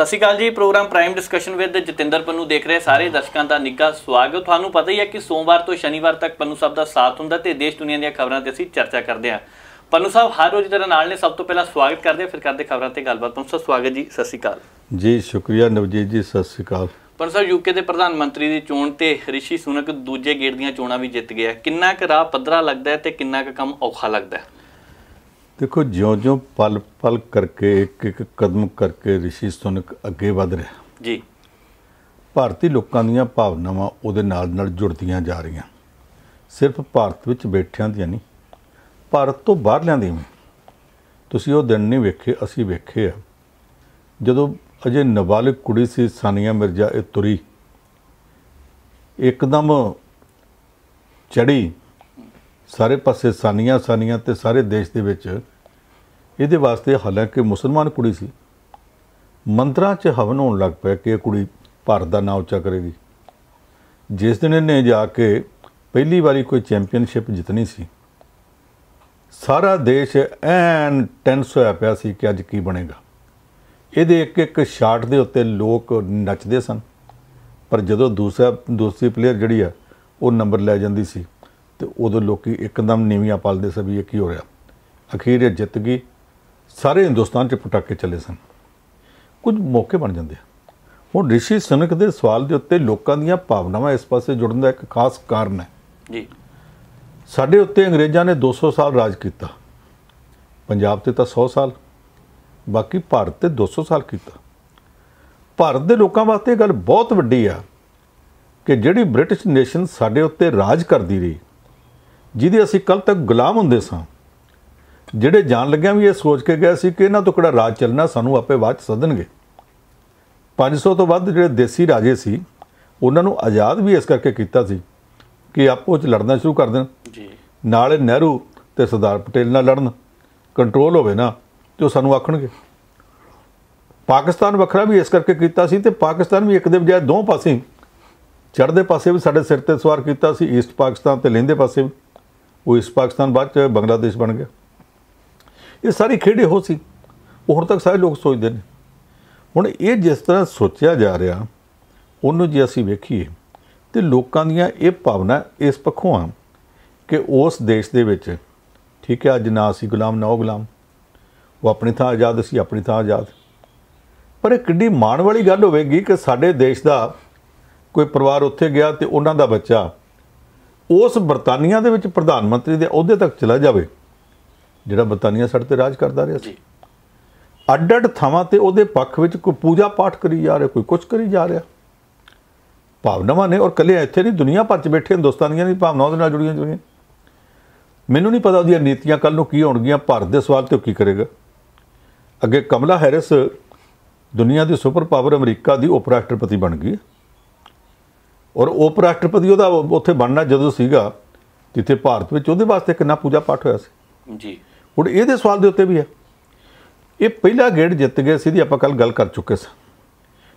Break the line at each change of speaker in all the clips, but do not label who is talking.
ਸਤਿ ਸ਼੍ਰੀ ਅਕਾਲ ਜੀ programme prime discussion with Jatinder Pannu ਦੇਖ ਰਹੇ ਸਾਰੇ ਦਰਸ਼ਕਾਂ ਦਾ ਨਿੱਘਾ ਸਵਾਗਤ ਤੁਹਾਨੂੰ ਪਤਾ ਹੀ ਹੈ ਕਿ ਸੋਮਵਾਰ ਤੋਂ ਸ਼ਨੀਵਾਰ ਤੱਕ ਪੰਨੂ ਸਾਹਿਬ ਦਾ ਸਾਥ ਹੁੰਦਾ ਤੇ ਦੇਸ਼ ਦੁਨੀਆ ਦੀਆਂ ਖਬਰਾਂ ਤੇ ਅਸੀਂ ਚਰਚਾ ਕਰਦੇ ਹਾਂ ਪੰਨੂ ਸਾਹਿਬ ਹਰ ਰੋਜ਼ ਤਰ੍ਹਾਂ ਨਾਲ ਨੇ ਸਭ ਤੋਂ ਪਹਿਲਾਂ ਸਵਾਗਤ ਕਰਦੇ ਫਿਰ ਕਰਦੇ ਖਬਰਾਂ ਤੇ ਗੱਲਬਾਤ ਪੰਨੂ ਸਾਹਿਬ ਸਵਾਗਤ ਜੀ ਸਤਿ ਸ਼੍ਰੀ ਅਕਾਲ
ਜੀ ਸ਼ੁਕਰੀਆ ਨਵਜੀਤ ਜੀ ਸਤਿ ਸ਼੍ਰੀ ਅਕਾਲ
ਪੰਨੂ ਸਾਹਿਬ ਯੂਕੇ ਦੇ ਪ੍ਰਧਾਨ ਮੰਤਰੀ ਦੀ ਚੋਣ ਤੇ ਰਿਸ਼ੀ ਸੁਨਕ ਦੂਜੇ ਗੇੜ ਦੀਆਂ ਚੋਣਾਂ ਵੀ ਜਿੱਤ ਗਿਆ ਕਿੰਨਾ ਕੁ ਰਾਹ ਪੱਧਰਾ ਲੱਗਦਾ ਹੈ ਤੇ ਕਿੰਨਾ ਕੁ ਕੰਮ ਔਖਾ ਲੱਗਦਾ ਹੈ
ਦੇਖੋ ਜਿਉਂ-ਜਿਉਂ ਪਲ-ਪਲ ਕਰਕੇ ਇੱਕ-ਇੱਕ ਕਦਮ ਕਰਕੇ ਰਿਸ਼ੀ ਸੁਨਕ ਅੱਗੇ ਵਧ ਰਿਹਾ ਜੀ ਭਾਰਤੀ ਲੋਕਾਂ ਦੀਆਂ ਭਾਵਨਾਵਾਂ ਉਹਦੇ ਨਾਲ-ਨਾਲ ਜੁੜਦੀਆਂ ਜਾ ਰਹੀਆਂ ਸਿਰਫ ਭਾਰਤ ਵਿੱਚ ਬੈਠਿਆਂ ਦੀਆਂ ਨਹੀਂ ਭਾਰਤ ਤੋਂ ਬਾਹਰ ਦੀਆਂ ਵੀ ਤੁਸੀਂ ਉਹ ਦਿਨ ਨਹੀਂ ਵੇਖੇ ਅਸੀਂ ਵੇਖੇ ਆ ਜਦੋਂ ਅਜੇ ਨਵਾਲਿਕ ਕੁੜੀ ਸੀ ਸਾਨੀਆ ਮਿਰਜ਼ਾ ਇਹ ਤੁਰੀ ਇੱਕਦਮ ਚੜੀ ਸਾਰੇ ਪਾਸੇ ਸਾਨੀਆਂ ਸਾਨੀਆਂ ਤੇ ਸਾਰੇ ਦੇਸ਼ ਦੇ ਵਿੱਚ ਇਹਦੇ ਵਾਸਤੇ ਹਾਲਾਂਕਿ ਮੁਸਲਮਾਨ ਕੁੜੀ ਸੀ ਮੰਤਰਾਂ 'ਚ ਹਵਨ ਹੋਣ ਲੱਗ ਪਿਆ ਕਿ ਇਹ ਕੁੜੀ ਭਾਰਤ ਦਾ ਨਾਮ ਉੱਚਾ ਕਰੇਗੀ ਜਿਸ ਦਿਨ ਇਹਨੇ ਜਾ ਕੇ ਪਹਿਲੀ ਵਾਰੀ ਕੋਈ ਚੈਂਪੀਅਨਸ਼ਿਪ ਜਿੱਤਣੀ ਸੀ ਸਾਰਾ ਦੇਸ਼ ਐਨ ਟੈਂਸ ਹੋਇਆ ਪਿਆ ਸੀ ਕਿ ਅੱਜ ਕੀ ਬਣੇਗਾ ਇਹਦੇ ਇੱਕ ਇੱਕ ਸ਼ਾਟ ਦੇ ਉੱਤੇ ਲੋਕ ਨੱਚਦੇ ਸਨ ਪਰ ਜਦੋਂ ਦੂਸਰਾ ਦੂਸਰੀ ਪਲੇਅਰ ਜਿਹੜੀ ਆ ਉਹ ਨੰਬਰ ਲੈ ਜਾਂਦੀ ਸੀ ਤੇ ਉਦੋਂ ਲੋਕੀ ਇੱਕਦਮ ਨੀਵੀਆਂ ਪਾਲਦੇ ਸੀ ਵੀ ਇਹ ਕੀ ਹੋ ਰਿਹਾ ਅਖੀਰ ਇਹ ਜਿੱਤ ਗਈ ਸਾਰੇ ਹਿੰਦੁਸਤਾਨ 'ਚ ਪਟਾਕੇ ਚੱਲੇ ਸਨ ਕੁਝ ਮੌਕੇ ਬਣ ਜਾਂਦੇ ਹੁਣ ਰਿਸ਼ੀ ਸਨਕ ਦੇ ਸਵਾਲ ਦੇ ਉੱਤੇ ਲੋਕਾਂ ਦੀਆਂ ਭਾਵਨਾਵਾਂ ਇਸ ਪਾਸੇ ਜੁੜਨ ਦਾ ਇੱਕ ਖਾਸ ਕਾਰਨ ਹੈ ਜੀ ਸਾਡੇ ਉੱਤੇ ਅੰਗਰੇਜ਼ਾਂ ਨੇ 200 ਸਾਲ ਰਾਜ ਕੀਤਾ ਪੰਜਾਬ ਤੇ ਤਾਂ 100 ਸਾਲ ਬਾਕੀ ਭਾਰਤ ਤੇ 200 ਸਾਲ ਕੀਤਾ ਭਾਰਤ ਦੇ ਲੋਕਾਂ ਵਾਸਤੇ ਇਹ ਗੱਲ ਬਹੁਤ ਵੱਡੀ ਆ ਕਿ ਜਿਹੜੀ ਬ੍ਰਿਟਿਸ਼ ਨੇਸ਼ਨ ਸਾਡੇ ਉੱਤੇ ਰਾਜ ਕਰਦੀ ਰਹੀ ਜਿਹਦੇ ਅਸੀਂ ਕੱਲ ਤੱਕ ਗੁਲਾਮ ਹੁੰਦੇ ਸਾਂ ਜਿਹੜੇ ਜਾਣ ਲੱਗਿਆ ਵੀ ਇਹ ਸੋਚ ਕੇ ਗਿਆ ਸੀ ਕਿ ਇਹਨਾਂ ਤੋਂ ਕਿਹੜਾ ਰਾਜ ਚੱਲਣਾ ਸਾਨੂੰ ਆਪੇ ਬਾਅਦ ਸਦਨਗੇ 500 ਤੋਂ ਵੱਧ ਜਿਹੜੇ ਦੇਸੀ ਰਾਜੇ ਸੀ ਉਹਨਾਂ ਨੂੰ ਆਜ਼ਾਦ ਵੀ ਇਸ ਕਰਕੇ ਕੀਤਾ ਸੀ ਕਿ ਆਪੋ ਵਿੱਚ ਲੜਨਾ ਸ਼ੁਰੂ ਕਰ ਦੇਣ ਜੀ ਨਾਲ ਨਹਿਰੂ ਤੇ ਸਰਦਾਰ ਪਟੇਲ ਨਾਲ ਲੜਨ ਕੰਟਰੋਲ ਹੋਵੇ ਨਾ ਤੇ ਉਹ ਸਾਨੂੰ ਆਖਣਗੇ ਪਾਕਿਸਤਾਨ ਵੱਖਰਾ ਵੀ ਇਸ ਕਰਕੇ ਕੀਤਾ ਸੀ ਤੇ ਪਾਕਿਸਤਾਨ ਵੀ ਇੱਕ ਦੇ ਬਜਾਏ ਦੋ ਪਾਸੇ ਚੜਦੇ ਪਾਸੇ ਵੀ ਸਾਡੇ ਸਿਰ ਤੇ ਸਵਾਰ ਕੀਤਾ ਸੀ ਈਸਟ ਪਾਕਿਸਤਾਨ ਤੇ ਲਹਿੰਦੇ ਪਾਸੇ ਉਹ ਈਸਟ ਪਾਕਿਸਤਾਨ ਬਾਅਦ ਚ ਬੰਗਲਾਦੇਸ਼ ਬਣ ਗਿਆ ਇਹ ਸਾਰੀ ਖੇੜੀ ਹੋ ਸੀ ਉਹ ਹੁਣ ਤੱਕ ਸਾਰੇ ਲੋਕ ਸੋਚਦੇ ਨੇ ਹੁਣ ਇਹ ਜਿਸ ਤਰ੍ਹਾਂ ਸੋਚਿਆ ਜਾ ਰਿਹਾ ਉਹਨੂੰ ਜੇ ਅਸੀਂ ਵੇਖੀਏ ਤੇ ਲੋਕਾਂ ਦੀਆਂ ਇਹ ਭਾਵਨਾ ਇਸ ਪੱਖੋਂ ਆ ਕਿ ਉਸ ਦੇਸ਼ ਦੇ ਵਿੱਚ ਠੀਕ ਹੈ ਅੱਜ ਨਾ ਅਸੀਂ ਗੁਲਾਮ ਨਾ ਉਹ ਗੁਲਾਮ ਉਹ ਆਪਣੀ ਥਾਂ ਆਜ਼ਾਦ ਸੀ ਆਪਣੀ ਥਾਂ ਆਜ਼ਾਦ ਪਰ ਇਹ ਕਿੱਡੀ ਮਾਣ ਵਾਲੀ ਗੱਲ ਹੋਵੇਗੀ ਕਿ ਸਾਡੇ ਦੇਸ਼ ਦਾ ਕੋਈ ਪਰਿਵਾਰ ਉੱਥੇ ਗਿਆ ਤੇ ਉਹਨਾਂ ਦਾ ਬੱਚਾ ਉਸ ਬਰਤਾਨੀਆ ਦੇ ਵਿੱਚ ਪ੍ਰਧਾਨ ਮੰਤਰੀ ਦੇ ਅਹੁਦੇ ਤੱਕ ਚਲਾ ਜਾਵੇ ਜਿਹੜਾ ਬਤਾਨੀਆ ਸੜ ਤੇ ਰਾਜ ਕਰਦਾ ਰਿਹਾ ਸੀ ਅੱਡ ਅੱਡ ਥਾਵਾਂ ਤੇ ਉਹਦੇ ਪੱਖ ਵਿੱਚ ਕੋਈ ਪੂਜਾ ਪਾਠ ਕਰੀ ਜਾ ਰਿਹਾ ਕੋਈ ਕੁਝ ਕਰੀ ਜਾ ਰਿਹਾ ਭਾਵਨਾਵਾਂ ਨੇ ਔਰ ਕੱਲੇ ਇੱਥੇ ਨਹੀਂ ਦੁਨੀਆ ਭਰ 'ਚ ਬੈਠੇ ਹਿੰਦੁਸਤਾਨੀਆਂ ਦੀ ਭਾਵਨਾਵਾਂ ਦੇ ਨਾਲ ਜੁੜੀਆਂ ਜੁੜੀਆਂ ਮੈਨੂੰ ਨਹੀਂ ਪਤਾ ਉਹਦੀਆਂ ਨੀਤੀਆਂ ਕੱਲ ਨੂੰ ਕੀ ਹੋਣਗੀਆਂ ਭਾਰਤ ਦੇ ਸਵਾਲ ਤੇ ਕੀ ਕਰੇਗਾ ਅੱਗੇ ਕਮਲਾ ਹੈਰਿਸ ਦੁਨੀਆ ਦੀ ਸੁਪਰ ਪਾਵਰ ਅਮਰੀਕਾ ਦੀ ਉਪ ਰਾਸ਼ਟਰਪਤੀ ਬਣ ਗਈ ਔਰ ਉਪ ਰਾਸ਼ਟਰਪਤੀ ਉਹਦਾ ਉੱਥੇ ਬਣਨਾ ਜਦੋਂ ਸੀਗਾ ਜਿੱਥੇ ਭਾਰਤ ਵਿੱਚ ਉਹਦੇ ਵਾਸਤੇ ਕਿੰਨਾ ਪੂਜਾ ਪਾਠ ਹੋਇਆ ਸੀ ਜੀ ਹੁਣ ਇਹਦੇ ਸਵਾਲ ਦੇ ਉੱਤੇ ਵੀ ਹੈ ਇਹ ਪਹਿਲਾ ਗੇੜ ਜਿੱਤ ਗਏ ਸੀ ਦੀ ਆਪਾਂ ਕੱਲ ਗੱਲ ਕਰ ਚੁੱਕੇ ਸੀ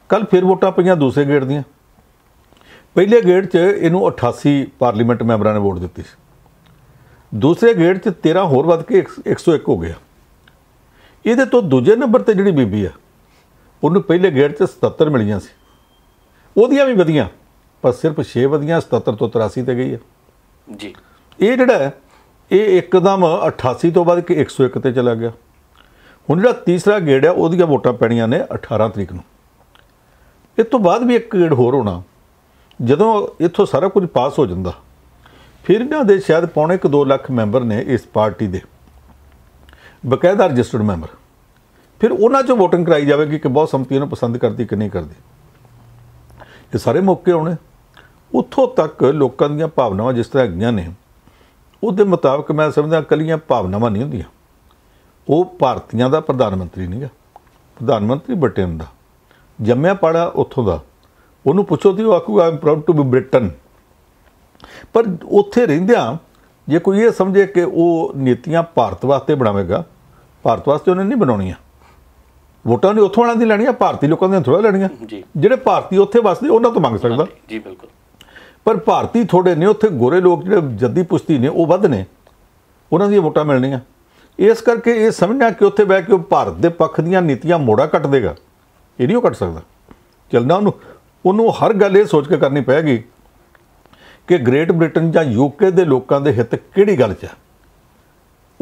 ਕੱਲ ਫਿਰ ਵੋਟਾਂ ਪਈਆਂ ਦੂਸਰੇ ਗੇੜ ਦੀਆਂ ਪਹਿਲੇ ਗੇੜ 'ਚ ਇਹਨੂੰ 88 ਪਾਰਲੀਮੈਂਟ ਮੈਂਬਰਾਂ ਨੇ ਵੋਟ ਦਿੱਤੀ ਸੀ ਦੂਸਰੇ ਗੇੜ 'ਚ 13 ਹੋਰ ਵੱਧ ਕੇ 101 ਹੋ ਗਿਆ ਇਹਦੇ ਤੋਂ ਦੂਜੇ ਨੰਬਰ ਤੇ ਜਿਹੜੀ ਬੀਬੀ ਆ ਉਹਨੂੰ ਪਹਿਲੇ ਗੇੜ 'ਚ 77 ਮਿਲੀਆਂ ਸੀ ਉਹਦੀਆਂ ਵੀ ਵਧੀਆਂ ਪਰ ਸਿਰਫ 6 ਵਧੀਆਂ 77 ਤੋਂ 83 ਤੇ ਗਈ ਆ ਜੀ ਇਹ ਜਿਹੜਾ ਇਹ ਇੱਕਦਮ 88 ਤੋਂ ਬਾਅਦ ਕਿ 101 ਤੇ ਚਲਾ ਗਿਆ ਹੁਣ ਜਿਹੜਾ ਤੀਸਰਾ ਗੇੜ ਹੈ ਉਹਦੀਆਂ ਵੋਟਾਂ ਪੈਣੀਆਂ ਨੇ 18 ਤਰੀਕ ਨੂੰ ਇਸ ਤੋਂ ਬਾਅਦ ਵੀ ਇੱਕ ਗੇੜ ਹੋਰ ਹੋਣਾ ਜਦੋਂ ਇੱਥੋਂ ਸਾਰਾ ਕੁਝ ਪਾਸ ਹੋ ਜਾਂਦਾ ਫਿਰ ਇਹਨਾਂ ਦੇ ਸ਼ਾਇਦ ਪੌਣੇ 1-2 ਲੱਖ ਮੈਂਬਰ ਨੇ ਇਸ ਪਾਰਟੀ ਦੇ ਬਕਾਇਦਾ ਰਜਿਸਟਰਡ ਮੈਂਬਰ ਫਿਰ ਉਹਨਾਂ 'ਚੋਂ VOTING ਕਰਾਈ ਜਾਵੇਗੀ ਕਿ ਬਹੁਤ ਸੰਮਤੀ ਨੂੰ ਪਸੰਦ ਕਰਦੀ ਕਿ ਨਹੀਂ ਕਰਦੀ ਇਹ ਸਾਰੇ ਮੌਕੇ ਆਉਣੇ ਉੱਥੋਂ ਤੱਕ ਲੋਕਾਂ ਦੀਆਂ ਭਾਵਨਾਵਾਂ ਜਿਸ ਤਰ੍ਹਾਂ ਹੈਗੀਆਂ ਨੇ ਉਹਦੇ ਮੁਤਾਬਕ ਮੈਂ ਸਮਝਦਾ ਕਲੀਆਂ ਭਾਵਨਾਵਾਂ ਨਹੀਂ ਹੁੰਦੀਆਂ ਉਹ ਭਾਰਤੀਆਂ ਦਾ ਪ੍ਰਧਾਨ ਮੰਤਰੀ ਨਹੀਂਗਾ ਪ੍ਰਧਾਨ ਮੰਤਰੀ ਬ੍ਰਿਟੇਨ ਦਾ ਜੰਮਿਆ ਪੜਾ ਉੱਥੋਂ ਦਾ ਉਹਨੂੰ ਪੁੱਛੋ ਤੇ ਉਹ ਆਖੂਗਾ I'm proud to be Briton ਪਰ ਉੱਥੇ ਰਹਿੰਦਿਆਂ ਜੇ ਕੋਈ ਇਹ ਸਮਝੇ ਕਿ ਉਹ ਨੀਤੀਆਂ ਭਾਰਤ ਵਾਸਤੇ ਬਣਾਵੇਗਾ ਭਾਰਤ ਵਾਸਤੇ ਉਹਨੇ ਨਹੀਂ ਬਣਾਉਣੀਆਂ ਵੋਟਾਂ ਨੇ ਉੱਥੋਂ ਵਾਲਿਆਂ ਦੀ ਲੈਣੀਆਂ ਭਾਰਤੀ ਲੋਕਾਂ ਦੀਆਂ ਥੋੜਾ ਲੈਣੀਆਂ ਜਿਹੜੇ ਭਾਰਤੀ ਉੱਥੇ ਵਸਦੇ ਉਹਨਾਂ ਤੋਂ ਮੰਗ ਸਕਦਾ ਜੀ ਬਿਲਕੁਲ ਪਰ ਭਾਰਤੀ ਥੋੜੇ ਨੇ ਉੱਥੇ ਗੋਰੇ ਲੋਕ ਜਿਹੜੇ ਜੱਦੀ ਪੁਸ਼ਤੀ ਨੇ ਉਹ ਵੱਧ ਨੇ ਉਹਨਾਂ ਦੀਆਂ ਵੋਟਾਂ ਮਿਲਣੀਆਂ ਇਸ ਕਰਕੇ ਇਹ ਸਮਝਣਾ ਕਿ ਉੱਥੇ ਬਹਿ ਕੇ ਉਹ ਭਾਰਤ ਦੇ ਪੱਖ ਦੀਆਂ ਨੀਤੀਆਂ ਮੋੜਾ ਕੱਟ ਦੇਗਾ ਇਹ ਨਹੀਂ ਉਹ ਕੱਟ ਸਕਦਾ ਚਲਦਾ ਉਹਨੂੰ ਉਹਨੂੰ ਹਰ ਗੱਲ ਇਹ ਸੋਚ ਕੇ ਕਰਨੀ ਪੈਗੀ ਕਿ ਗ੍ਰੇਟ ਬ੍ਰਿਟਨ ਜਾਂ ਯੂਕੇ ਦੇ ਲੋਕਾਂ ਦੇ ਹਿੱਤ ਕਿਹੜੀ ਗੱਲ 'ਚ ਹੈ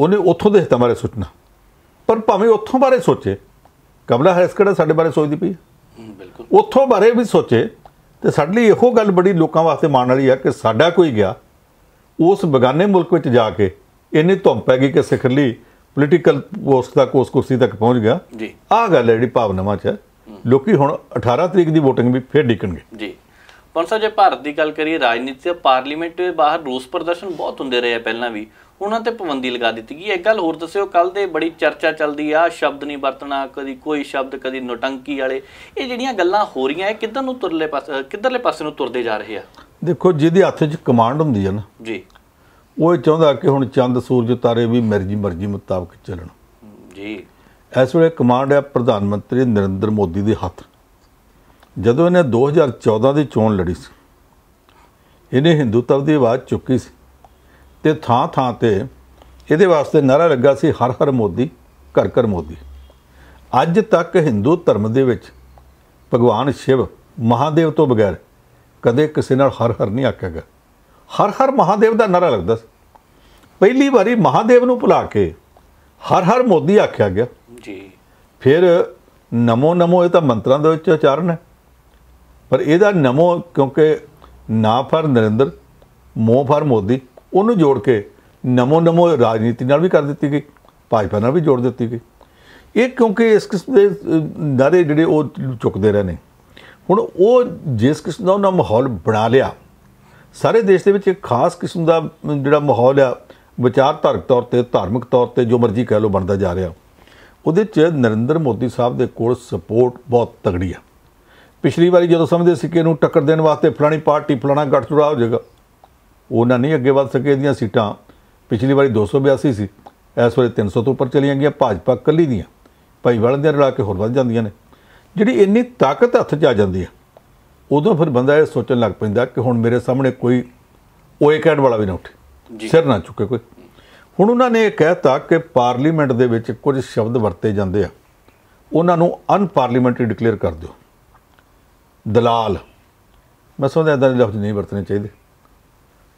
ਉਹਨੇ ਉੱਥੋਂ ਦੇ ਹਿੱਤਾਂ ਬਾਰੇ ਸੋਚਣਾ ਪਰ ਭਾਵੇਂ ਉੱਥੋਂ ਬਾਰੇ ਸੋਚੇ ਕਮਲਾ ਹੈਸ ਕਿਹੜਾ ਸਾਡੇ ਬਾਰੇ ਸੋਚਦੀ ਪਈ ਬਿਲਕੁਲ ਉੱਥੋਂ ਬਾਰੇ ਵੀ ਸੋਚੇ ਤੇ ਸਾਡੇ ਲਈ ਇਹੋ ਗੱਲ ਬੜੀ ਲੋਕਾਂ ਵਾਸਤੇ ਮਾਣ ਵਾਲੀ ਆ ਕਿ ਸਾਡਾ ਕੋਈ ਗਿਆ ਉਸ ਬਗਾਨੇ ਮੁਲਕ ਵਿੱਚ ਜਾ ਕੇ ਇੰਨੀ ਧੁੰਮ ਪੈ ਗਈ ਕਿ ਸਿੱਖ ਲਈ ਪੋਲੀਟੀਕਲ ਪੋਸਟ ਦਾ ਉਸ ਕੁਰਸੀ ਤੱਕ ਪਹੁੰਚ ਗਿਆ ਜੀ ਆਹ ਗੱਲ ਹੈ ਜਿਹੜੀ ਭਾਵਨਾਵਾਂ 'ਚ ਲੋਕੀ ਹੁਣ 18 ਤਰੀਕ ਦੀ VOTING ਵੀ ਫੇਰ ਡਿਕਣਗੇ
ਜੀ ਪਰ ਜੇ ਭਾਰਤ ਦੀ ਗੱਲ ਕਰੀਏ ਰਾਜਨੀਤੀ ਤੇ ਪਾਰਲੀਮੈਂਟ ਦੇ ਬਾਹਰ ਰੋਸ ਪ੍ਰਦਰਸ਼ਨ ਬਹੁਤ ਹੁੰਦੇ ਰਹੇ ਪਹਿਲਾਂ ਵੀ ਉਹਨਾਂ ਤੇ ਪਾਬੰਦੀ ਲਗਾ ਦਿੱਤੀ ਗਈ ਇੱਕ ਗੱਲ ਹੋਰ ਦੱਸਿਓ ਕੱਲ ਦੇ ਬੜੀ ਚਰਚਾ ਚੱਲਦੀ ਆ ਸ਼ਬਦ ਨਹੀਂ ਵਰਤਣਾ ਕਦੀ ਕੋਈ ਸ਼ਬਦ ਕਦੀ ਨਟੰਕੀ ਵਾਲੇ ਇਹ ਜਿਹੜੀਆਂ ਗੱਲਾਂ ਹੋ ਰਹੀਆਂ ਇਹ ਕਿੱਧਰ ਨੂੰ ਤੁਰਲੇ ਪਾਸੇ ਕਿੱਧਰਲੇ ਪਾਸੇ ਨੂੰ ਤੁਰਦੇ ਜਾ ਰਹੇ ਆ
ਦੇਖੋ ਜਿਹਦੇ ਹੱਥ 'ਚ ਕਮਾਂਡ ਹੁੰਦੀ ਆ ਨਾ ਜੀ ਉਹ ਚਾਹੁੰਦਾ ਕਿ ਹੁਣ ਚੰਦ ਸੂਰਜ ਤਾਰੇ ਵੀ ਮਰਜ਼ੀ ਮਰਜ਼ੀ ਮੁਤਾਬਕ ਚੱਲਣ ਜੀ ਇਸ ਵੇਲੇ ਕਮਾਂਡ ਹੈ ਪ੍ਰਧਾਨ ਮੰਤਰੀ ਨਰਿੰਦਰ ਮੋਦੀ ਦੇ ਹੱਥ ਜਦੋਂ ਇਹਨੇ 2014 ਦੀ ਚੋਣ ਲੜੀ ਸੀ ਇਹਨੇ ਹਿੰਦੂਤਵ ਦੀ ਆਵਾਜ਼ ਚੁੱਕੀ ਸੀ ਤੇ ਥਾਂ ਥਾਂ ਤੇ ਇਹਦੇ ਵਾਸਤੇ ਨਾਰਾ ਲੱਗਾ ਸੀ ਹਰ ਹਰ ਮੋਦੀ ਘਰ ਘਰ ਮੋਦੀ ਅੱਜ ਤੱਕ ਹਿੰਦੂ ਧਰਮ ਦੇ ਵਿੱਚ ਭਗਵਾਨ ਸ਼ਿਵ ਮਹਾਦੇਵ ਤੋਂ ਬਗੈਰ ਕਦੇ ਕਿਸੇ ਨਾਲ ਹਰ ਹਰ ਨਹੀਂ ਆਖਿਆ ਗਿਆ ਹਰ ਹਰ ਮਹਾਦੇਵ ਦਾ ਨਾਰਾ ਲੱਗਦਾ ਸੀ ਪਹਿਲੀ ਵਾਰੀ ਮਹਾਦੇਵ ਨੂੰ ਭੁਲਾ ਕੇ ਹਰ ਹਰ ਮੋਦੀ ਆਖਿਆ ਗਿਆ ਜੀ ਫਿਰ ਨਮੋ ਨਮੋ ਇਹ ਤਾਂ ਮੰਤਰਾਂ ਦੇ ਵਿੱਚ ਉਚਾਰਨ ਹੈ ਪਰ ਇਹਦਾ ਨਮੋ ਕਿਉਂਕਿ ਨਾ ਫਰ ਨਰਿੰਦਰ ਮੋ ਫਰ ਮੋਦੀ ਉਹਨੂੰ ਜੋੜ ਕੇ ਨਮੋ ਨਮੋ ਰਾਜਨੀਤੀ ਨਾਲ ਵੀ ਕਰ ਦਿੱਤੀ ਗਈ ਭਾਜਪਾ ਨਾਲ ਵੀ ਜੋੜ ਦਿੱਤੀ ਗਈ ਇਹ ਕਿਉਂਕਿ ਇਸ ਕਿਸਮ ਦੇ ਨਾਰੇ ਜਿਹੜੇ ਉਹ ਚੁੱਕਦੇ ਰਹੇ ਨੇ ਹੁਣ ਉਹ ਜਿਸ ਕਿਸਮ ਦਾ ਉਹਨਾਂ ਮਾਹੌਲ ਬਣਾ ਲਿਆ ਸਾਰੇ ਦੇਸ਼ ਦੇ ਵਿੱਚ ਇੱਕ ਖਾਸ ਕਿਸਮ ਦਾ ਜਿਹੜਾ ਮਾਹੌਲ ਆ ਵਿਚਾਰਧਾਰਕ ਤੌਰ ਤੇ ਧਾਰਮਿਕ ਤੌਰ ਤੇ ਜੋ ਮਰਜ਼ੀ ਕਹਿ ਲੋ ਬਣਦਾ ਜਾ ਰਿਹਾ ਉਹਦੇ 'ਚ ਨਰਿੰਦਰ ਮੋਦੀ ਸਾਹਿਬ ਦੇ ਕੋਲ ਸਪੋਰਟ ਬਹੁਤ ਤਗੜੀ ਆ ਪਿਛਲੀ ਵਾਰੀ ਜਦੋਂ ਸਮਝਦੇ ਸੀ ਕਿ ਇਹਨੂੰ ਟੱਕਰ ਦੇਣ ਵਾਸਤੇ ਫਲਾਣੀ ਪਾਰਟੀ ਫਲਾਣਾ ਗੱਠਜੋੜਾ ਹੋ ਜਾਏਗਾ ਉਹਨਾਂ ਨਹੀਂ ਅੱਗੇ ਵੱਧ ਸਕੇ ਇਹਦੀਆਂ ਸੀਟਾਂ ਪਿਛਲੀ ਵਾਰੀ 282 ਸੀ ਇਸ ਵਾਰੀ 300 ਤੋਂ ਉੱਪਰ ਚਲੀਆਂ ਗਈਆਂ ਭਾਜਪਾ ਕੱਲੀ ਦੀਆਂ ਭਾਈ ਵਾਲਾਂ ਦੇ ਰਲਾ ਕੇ ਹੋਰ ਵੱਧ ਜਾਂਦੀਆਂ ਨੇ ਜਿਹੜੀ ਇੰਨੀ ਤਾਕਤ ਹੱਥ 'ਚ ਆ ਜਾਂਦੀ ਹੈ ਉਦੋਂ ਫਿਰ ਬੰਦਾ ਇਹ ਸੋਚਣ ਲੱਗ ਪੈਂਦਾ ਕਿ ਹੁਣ ਮੇਰੇ ਸਾਹਮਣੇ ਕੋਈ ਓਏ ਕੈਟ ਵਾਲਾ ਵੀ ਨਾ ਉੱਠੇ ਸਿਰ ਨਾ ਚੁੱਕੇ ਕੋਈ ਹੁਣ ਉਹਨਾਂ ਨੇ ਇਹ ਕਹਿਤਾ ਕਿ ਪਾਰਲੀਮੈਂਟ ਦੇ ਵਿੱਚ ਕੁਝ ਸ਼ਬਦ ਵਰਤੇ ਜਾਂਦੇ ਆ ਉਹਨਾਂ ਨੂੰ ਅਨਪਾਰਲੀਮੈਂਟਰੀ ਡਿਕਲੇਅਰ ਕਰ ਦਿਓ ਦਲਾਲ ਮੈਂ ਸੋਚਦਾ ਇਦਾਂ ਦੇ ਲਫ਼ਜ਼ ਨਹੀਂ ਵਰਤਨੇ ਚਾਹੀਦੇ